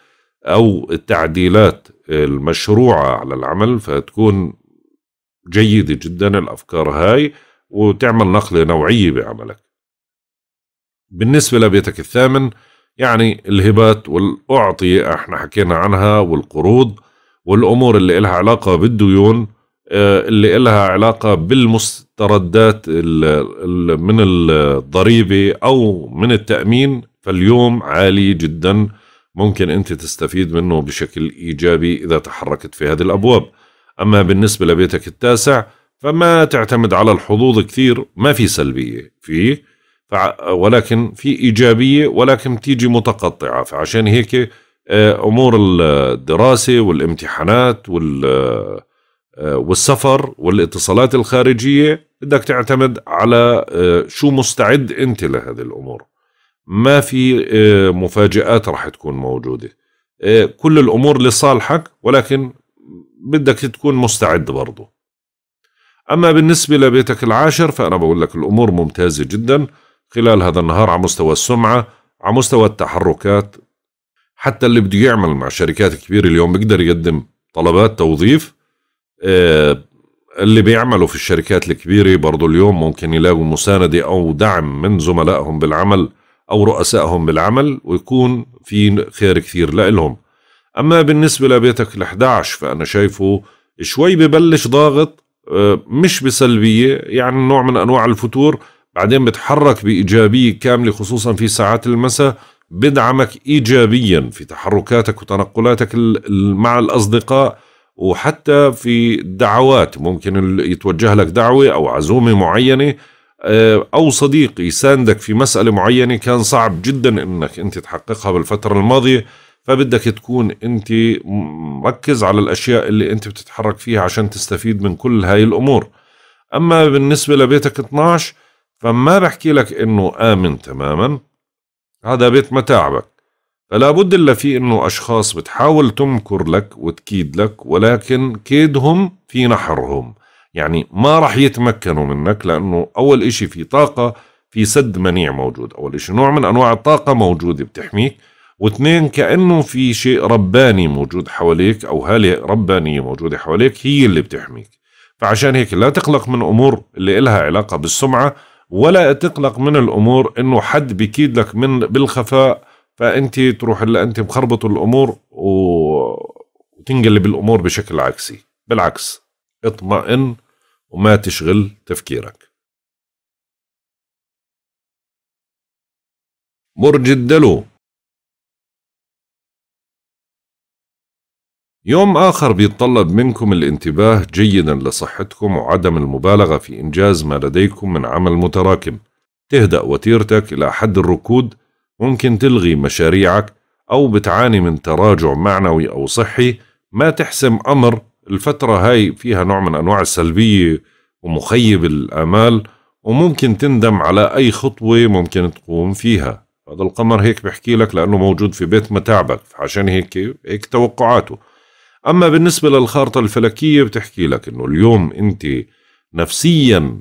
أو التعديلات المشروعة على العمل فتكون جيدة جدا الأفكار هاي وتعمل نقلة نوعية بعملك بالنسبة لبيتك الثامن يعني الهبات والأعطية احنا حكينا عنها والقروض والأمور اللي لها علاقة بالديون آه، اللي لها علاقة بالمستردات من الضريبة أو من التأمين فاليوم عالي جدا ممكن أنت تستفيد منه بشكل إيجابي إذا تحركت في هذه الأبواب أما بالنسبة لبيتك التاسع فما تعتمد على الحظوظ كثير ما في سلبية فيه ولكن في إيجابية ولكن تيجي متقطعة فعشان هيك آه، امور الدراسه والامتحانات وال آه، والسفر والاتصالات الخارجيه بدك تعتمد على آه، شو مستعد انت لهذه الامور ما في مفاجآت راح تكون موجوده كل الامور لصالحك ولكن بدك تكون مستعد برضه اما بالنسبه لبيتك العاشر فانا بقول لك الامور ممتازه جدا خلال هذا النهار على مستوى السمعه على مستوى التحركات حتى اللي بده يعمل مع شركات كبيره اليوم بيقدر يقدم طلبات توظيف آه، اللي بيعملوا في الشركات الكبيره برضه اليوم ممكن يلاقوا مسانده او دعم من زملائهم بالعمل او رؤسائهم بالعمل ويكون في خير كثير لهم اما بالنسبه لبيتك ال11 فانا شايفه شوي ببلش ضاغط آه، مش بسلبيه يعني نوع من انواع الفتور بعدين بتحرك بايجابيه كامله خصوصا في ساعات المساء بدعمك ايجابيا في تحركاتك وتنقلاتك مع الاصدقاء وحتى في الدعوات ممكن يتوجه لك دعوه او عزومه معينه آه، او صديق يساندك في مساله معينه كان صعب جدا انك انت تحققها بالفتره الماضيه فبدك تكون انت مركز على الاشياء اللي انت بتتحرك فيها عشان تستفيد من كل هاي الامور اما بالنسبه لبيتك 12 فما بحكي لك انه امن تماما هذا بيت متاعبك فلا بد إلا في إنه أشخاص بتحاول تمكر لك وتكيد لك ولكن كيدهم في نحرهم يعني ما راح يتمكنوا منك لأنه أول إشي في طاقة في سد منيع موجود أول إشي نوع من أنواع الطاقة موجودة بتحميك واثنين كأنه في شيء رباني موجود حواليك أو هالة ربانية موجودة حواليك هي اللي بتحميك فعشان هيك لا تقلق من أمور اللي إلها علاقة بالسمعة ولا تقلق من الامور انه حد بكيد لك من بالخفاء فانت تروح اللي انت مخربط الامور وتنقلب الامور بشكل عكسي بالعكس اطمئن وما تشغل تفكيرك برج الدلو يوم آخر بيتطلب منكم الانتباه جيدا لصحتكم وعدم المبالغة في إنجاز ما لديكم من عمل متراكم تهدأ وتيرتك إلى حد الركود ممكن تلغي مشاريعك أو بتعاني من تراجع معنوي أو صحي ما تحسم أمر الفترة هاي فيها نوع من أنواع السلبية ومخيب الآمال وممكن تندم على أي خطوة ممكن تقوم فيها هذا القمر هيك بحكي لك لأنه موجود في بيت متاعبك عشان هيك هيك توقعاته أما بالنسبة للخارطة الفلكية بتحكي لك إنه اليوم أنت نفسيا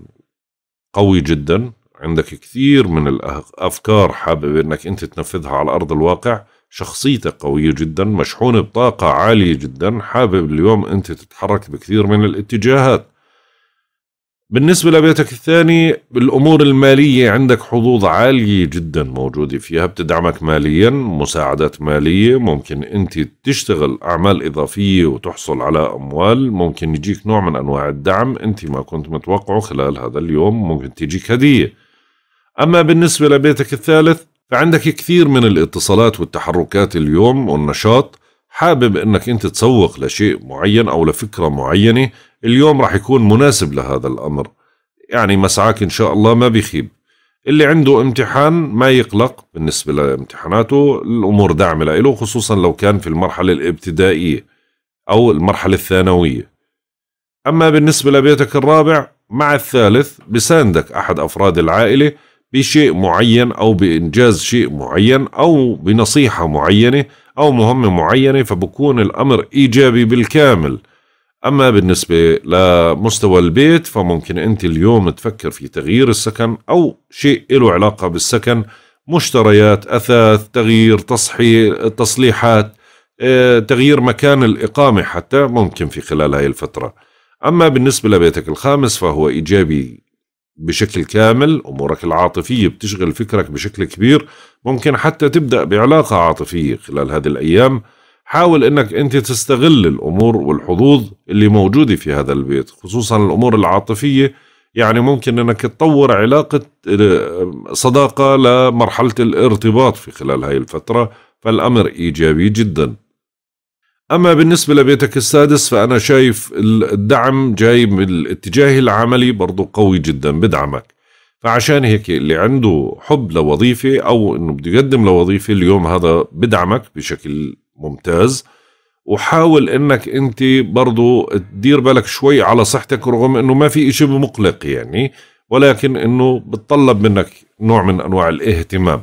قوي جدا عندك كثير من الأفكار حابب إنك أنت تنفذها على أرض الواقع شخصيتك قوية جدا مشحونة بطاقة عالية جدا حابب اليوم أنت تتحرك بكثير من الاتجاهات بالنسبة لبيتك الثاني الأمور المالية عندك حظوظ عالية جدا موجودة فيها بتدعمك ماليا مساعدات مالية ممكن أنت تشتغل أعمال إضافية وتحصل على أموال ممكن يجيك نوع من أنواع الدعم أنت ما كنت متوقعه خلال هذا اليوم ممكن تجيك هدية أما بالنسبة لبيتك الثالث فعندك كثير من الاتصالات والتحركات اليوم والنشاط حابب انك انت تسوق لشيء معين او لفكره معينه اليوم راح يكون مناسب لهذا الامر يعني مسعاك ان شاء الله ما بيخيب اللي عنده امتحان ما يقلق بالنسبة لامتحاناته الأمور داعمة له خصوصا لو كان في المرحلة الابتدائية أو المرحلة الثانوية أما بالنسبة لبيتك الرابع مع الثالث بساندك أحد أفراد العائلة بشيء معين أو بإنجاز شيء معين أو بنصيحة معينة أو مهمة معينة فبكون الأمر إيجابي بالكامل أما بالنسبة لمستوى البيت فممكن أنت اليوم تفكر في تغيير السكن أو شيء له علاقة بالسكن مشتريات أثاث تغيير تصحي تصليحات آه، تغيير مكان الإقامة حتى ممكن في خلال هاي الفترة أما بالنسبة لبيتك الخامس فهو إيجابي بشكل كامل أمورك العاطفية بتشغل فكرك بشكل كبير ممكن حتى تبدأ بعلاقة عاطفية خلال هذه الأيام حاول انك انت تستغل الامور والحظوظ اللي موجوده في هذا البيت خصوصا الامور العاطفيه يعني ممكن انك تطور علاقه آه، صداقه لمرحله الارتباط في خلال هاي الفتره فالامر ايجابي جدا اما بالنسبه لبيتك السادس فانا شايف الدعم جاي من الاتجاه العملي برضو قوي جدا بدعمك فعشان هيك اللي عنده حب لوظيفه او انه بده يقدم لوظيفه اليوم هذا بدعمك بشكل ممتاز وحاول انك انت برضو تدير بالك شوي على صحتك رغم انه ما في اشي بمقلق يعني ولكن انه بتطلب منك نوع من انواع الاهتمام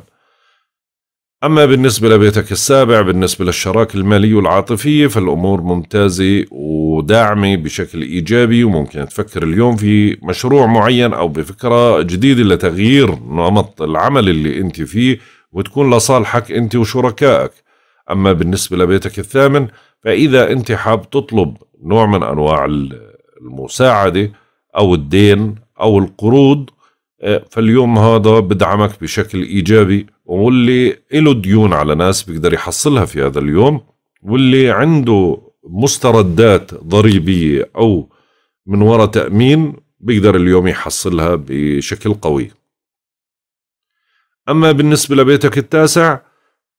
أما بالنسبة لبيتك السابع بالنسبة للشراكة المالية والعاطفية فالأمور ممتازة وداعمة بشكل إيجابي وممكن تفكر اليوم في مشروع معين أو بفكرة جديدة لتغيير نمط العمل اللي أنت فيه وتكون لصالحك أنت وشركائك أما بالنسبة لبيتك الثامن فإذا أنت حاب تطلب نوع من أنواع المساعدة أو الدين أو القروض آه، فاليوم هذا بدعمك بشكل إيجابي واللي له ديون على ناس بيقدر يحصلها في هذا اليوم واللي عنده مستردات ضريبية أو من وراء تأمين بيقدر اليوم يحصلها بشكل قوي أما بالنسبة لبيتك التاسع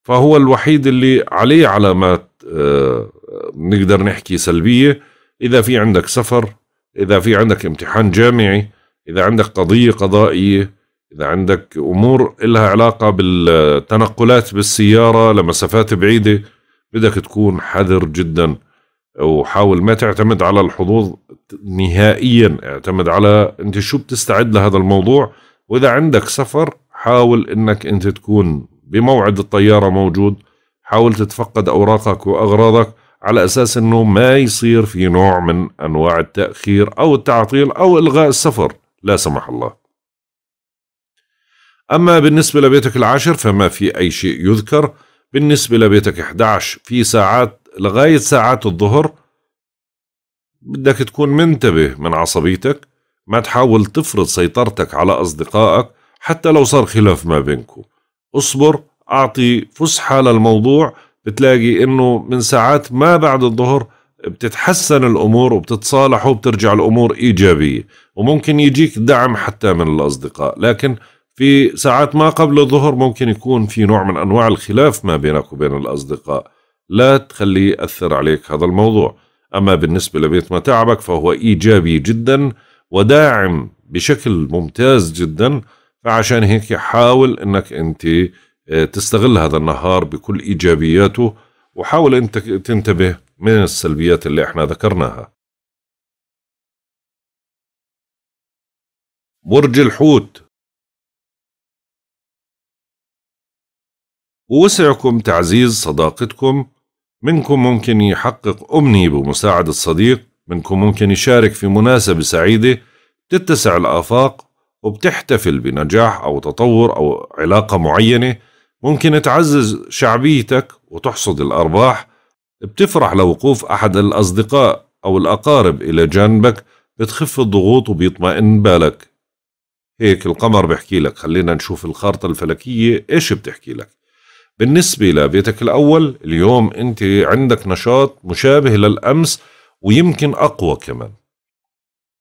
فهو الوحيد اللي عليه علامات آه، نقدر نحكي سلبية إذا في عندك سفر إذا في عندك امتحان جامعي إذا عندك قضية قضائية إذا عندك أمور إلها علاقة بالتنقلات بالسيارة لمسافات بعيدة بدك تكون حذر جدا وحاول ما تعتمد على الحظوظ نهائيا اعتمد على أنت شو بتستعد لهذا الموضوع وإذا عندك سفر حاول أنك أنت تكون بموعد الطيارة موجود حاول تتفقد أوراقك وأغراضك على أساس أنه ما يصير في نوع من أنواع التأخير أو التعطيل أو إلغاء السفر لا سمح الله أما بالنسبة لبيتك العاشر فما في أي شيء يذكر بالنسبة لبيتك 11 في ساعات لغاية ساعات الظهر بدك تكون منتبه من عصبيتك ما تحاول تفرض سيطرتك على أصدقائك حتى لو صار خلاف ما بينكم اصبر أعطي فسحة للموضوع بتلاقي إنه من ساعات ما بعد الظهر بتتحسن الأمور وبتتصالح وبترجع الأمور إيجابية وممكن يجيك دعم حتى من الأصدقاء لكن في ساعات ما قبل الظهر ممكن يكون في نوع من أنواع الخلاف ما بينك وبين الأصدقاء لا تخليه يأثر عليك هذا الموضوع أما بالنسبة لبيت متاعبك فهو إيجابي جدا وداعم بشكل ممتاز جدا فعشان هيك حاول أنك أنت آه، تستغل هذا النهار بكل إيجابياته وحاول أنت تنتبه من السلبيات اللي احنا ذكرناها برج الحوت ووسعكم تعزيز صداقتكم منكم ممكن يحقق أمنية بمساعدة صديق منكم ممكن يشارك في مناسبة سعيدة تتسع الآفاق وبتحتفل بنجاح أو تطور أو علاقة معينة ممكن تعزز شعبيتك وتحصد الأرباح بتفرح لوقوف أحد الأصدقاء أو الأقارب إلى جانبك بتخف الضغوط وبيطمئن بالك هيك القمر بحكي لك خلينا نشوف الخارطة الفلكية إيش بتحكي لك بالنسبة لبيتك الأول اليوم أنت عندك نشاط مشابه للأمس ويمكن أقوى كمان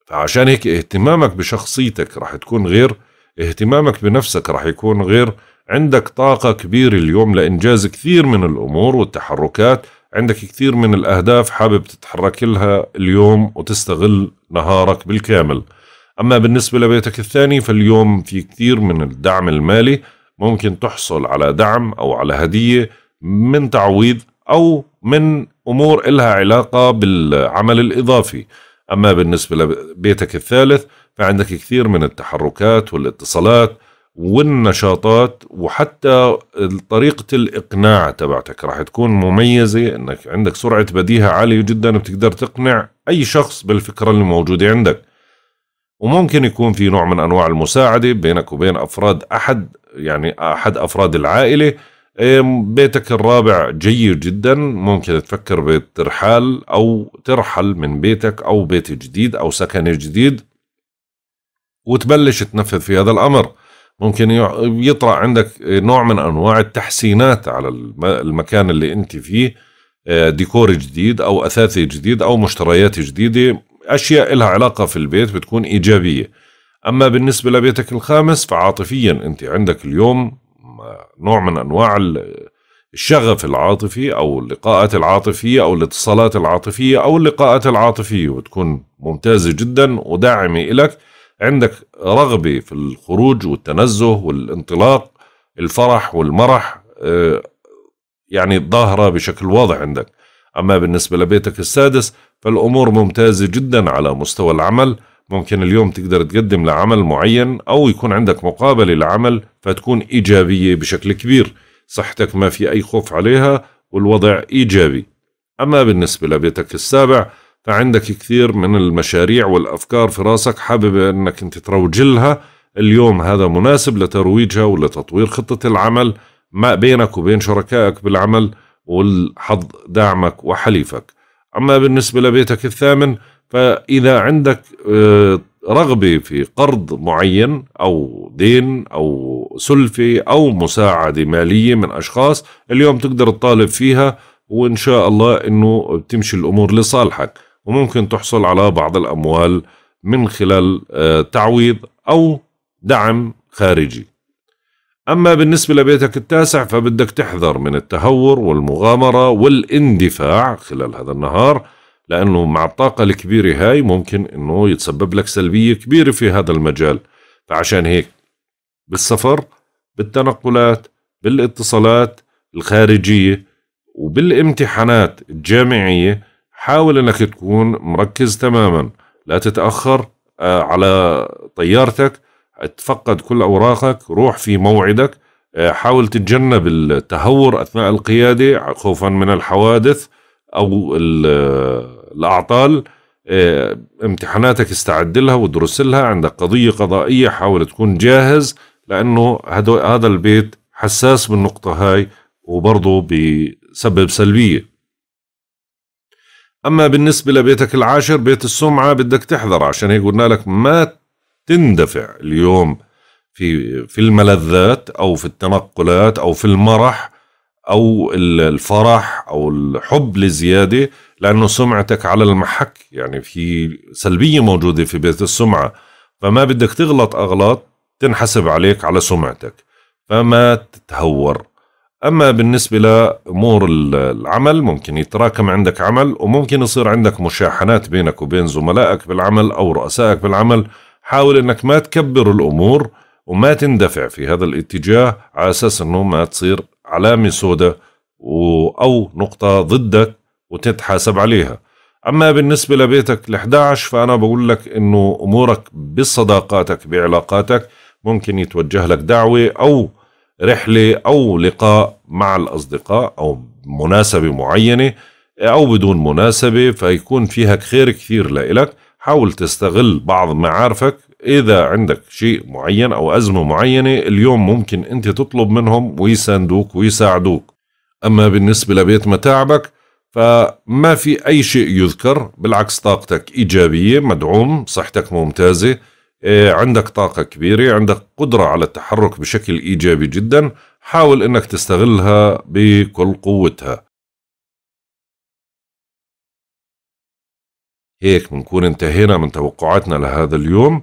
فعشان هيك اهتمامك بشخصيتك رح تكون غير اهتمامك بنفسك رح يكون غير عندك طاقة كبيرة اليوم لإنجاز كثير من الأمور والتحركات عندك كثير من الأهداف حابب تتحرك لها اليوم وتستغل نهارك بالكامل أما بالنسبة لبيتك الثاني فاليوم في كثير من الدعم المالي ممكن تحصل على دعم أو على هدية من تعويض أو من أمور إلها علاقة بالعمل الإضافي أما بالنسبة لبيتك الثالث فعندك كثير من التحركات والاتصالات والنشاطات وحتى طريقة الإقناع تبعتك راح تكون مميزة أنك عندك سرعة بديهة عالية جدا بتقدر تقنع أي شخص بالفكرة اللي موجودة عندك وممكن يكون في نوع من أنواع المساعدة بينك وبين أفراد أحد يعني احد افراد العائله بيتك الرابع جيد جدا ممكن تفكر بالترحال او ترحل من بيتك او بيت جديد او سكن جديد وتبلش تنفذ في هذا الامر ممكن يطرا عندك نوع من انواع التحسينات على المكان اللي انت فيه آه، ديكور جديد او اثاث جديد او مشتريات جديده اشياء لها علاقه في البيت بتكون ايجابيه أما بالنسبة لبيتك الخامس فعاطفيا أنت عندك اليوم نوع من أنواع الشغف العاطفي أو اللقاءات العاطفية أو الاتصالات العاطفية أو اللقاءات العاطفية وتكون ممتازة جدا وداعمة إلك عندك رغبة في الخروج والتنزه والانطلاق الفرح والمرح آه، يعني ظاهرة بشكل واضح عندك أما بالنسبة لبيتك السادس فالأمور ممتازة جدا على مستوى العمل ممكن اليوم تقدر تقدم لعمل معين أو يكون عندك مقابلة لعمل فتكون إيجابية بشكل كبير صحتك ما في أي خوف عليها والوضع إيجابي أما بالنسبة لبيتك السابع فعندك كثير من المشاريع والأفكار في راسك حابب أنك أنت تروج لها اليوم هذا مناسب لترويجها ولتطوير خطة العمل ما بينك وبين شركائك بالعمل والحظ دعمك وحليفك أما بالنسبة لبيتك الثامن فاذا عندك آه، رغبه في قرض معين او دين او سلفه او مساعده ماليه من اشخاص اليوم تقدر تطالب فيها وان شاء الله انه بتمشي الامور لصالحك وممكن تحصل على بعض الاموال من خلال آه، تعويض او دعم خارجي أما بالنسبة لبيتك التاسع فبدك تحذر من التهور والمغامرة والاندفاع خلال هذا النهار لأنه مع الطاقة الكبيرة هاي ممكن أنه يتسبب لك سلبية كبيرة في هذا المجال فعشان هيك بالسفر بالتنقلات بالاتصالات الخارجية وبالامتحانات الجامعية حاول أنك تكون مركز تماما لا تتأخر آه، على طيارتك تفقد كل أوراقك روح في موعدك آه، حاول تتجنب التهور أثناء القيادة خوفا من الحوادث او الاعطال آه، امتحاناتك استعد لها وادرس لها عندك قضيه قضائيه حاول تكون جاهز لانه هذا البيت حساس بالنقطه هاي وبرضه بسبب سلبيه اما بالنسبه لبيتك العاشر بيت السمعه بدك تحذر عشان هيك قلنا لك ما تندفع اليوم في في الملذات او في التنقلات او في المرح او الفرح او الحب لزياده لانه سمعتك على المحك يعني في سلبيه موجوده في بيت السمعه فما بدك تغلط اغلاط تنحسب عليك على سمعتك فما تتهور اما بالنسبه لامور العمل ممكن يتراكم عندك عمل وممكن يصير عندك مشاحنات بينك وبين زملائك بالعمل او رؤسائك بالعمل حاول انك ما تكبر الامور وما تندفع في هذا الاتجاه على اساس انه ما تصير علامة سوداء أو نقطة ضدك وتتحاسب عليها أما بالنسبة لبيتك ال11 فأنا بقول لك إنه أمورك بصداقاتك بعلاقاتك ممكن يتوجه لك دعوة أو رحلة أو لقاء مع الأصدقاء أو مناسبة معينة أو بدون مناسبة فيكون فيها خير كثير لإلك حاول تستغل بعض معارفك اذا عندك شيء معين او ازمه معينه اليوم ممكن انت تطلب منهم ويساندوك ويساعدوك اما بالنسبه لبيت متاعبك فما في اي شيء يذكر بالعكس طاقتك ايجابيه مدعوم صحتك ممتازه إيه، عندك طاقة كبيرة عندك قدرة على التحرك بشكل إيجابي جدا حاول أنك تستغلها بكل قوتها هيك بنكون انتهينا من توقعاتنا لهذا اليوم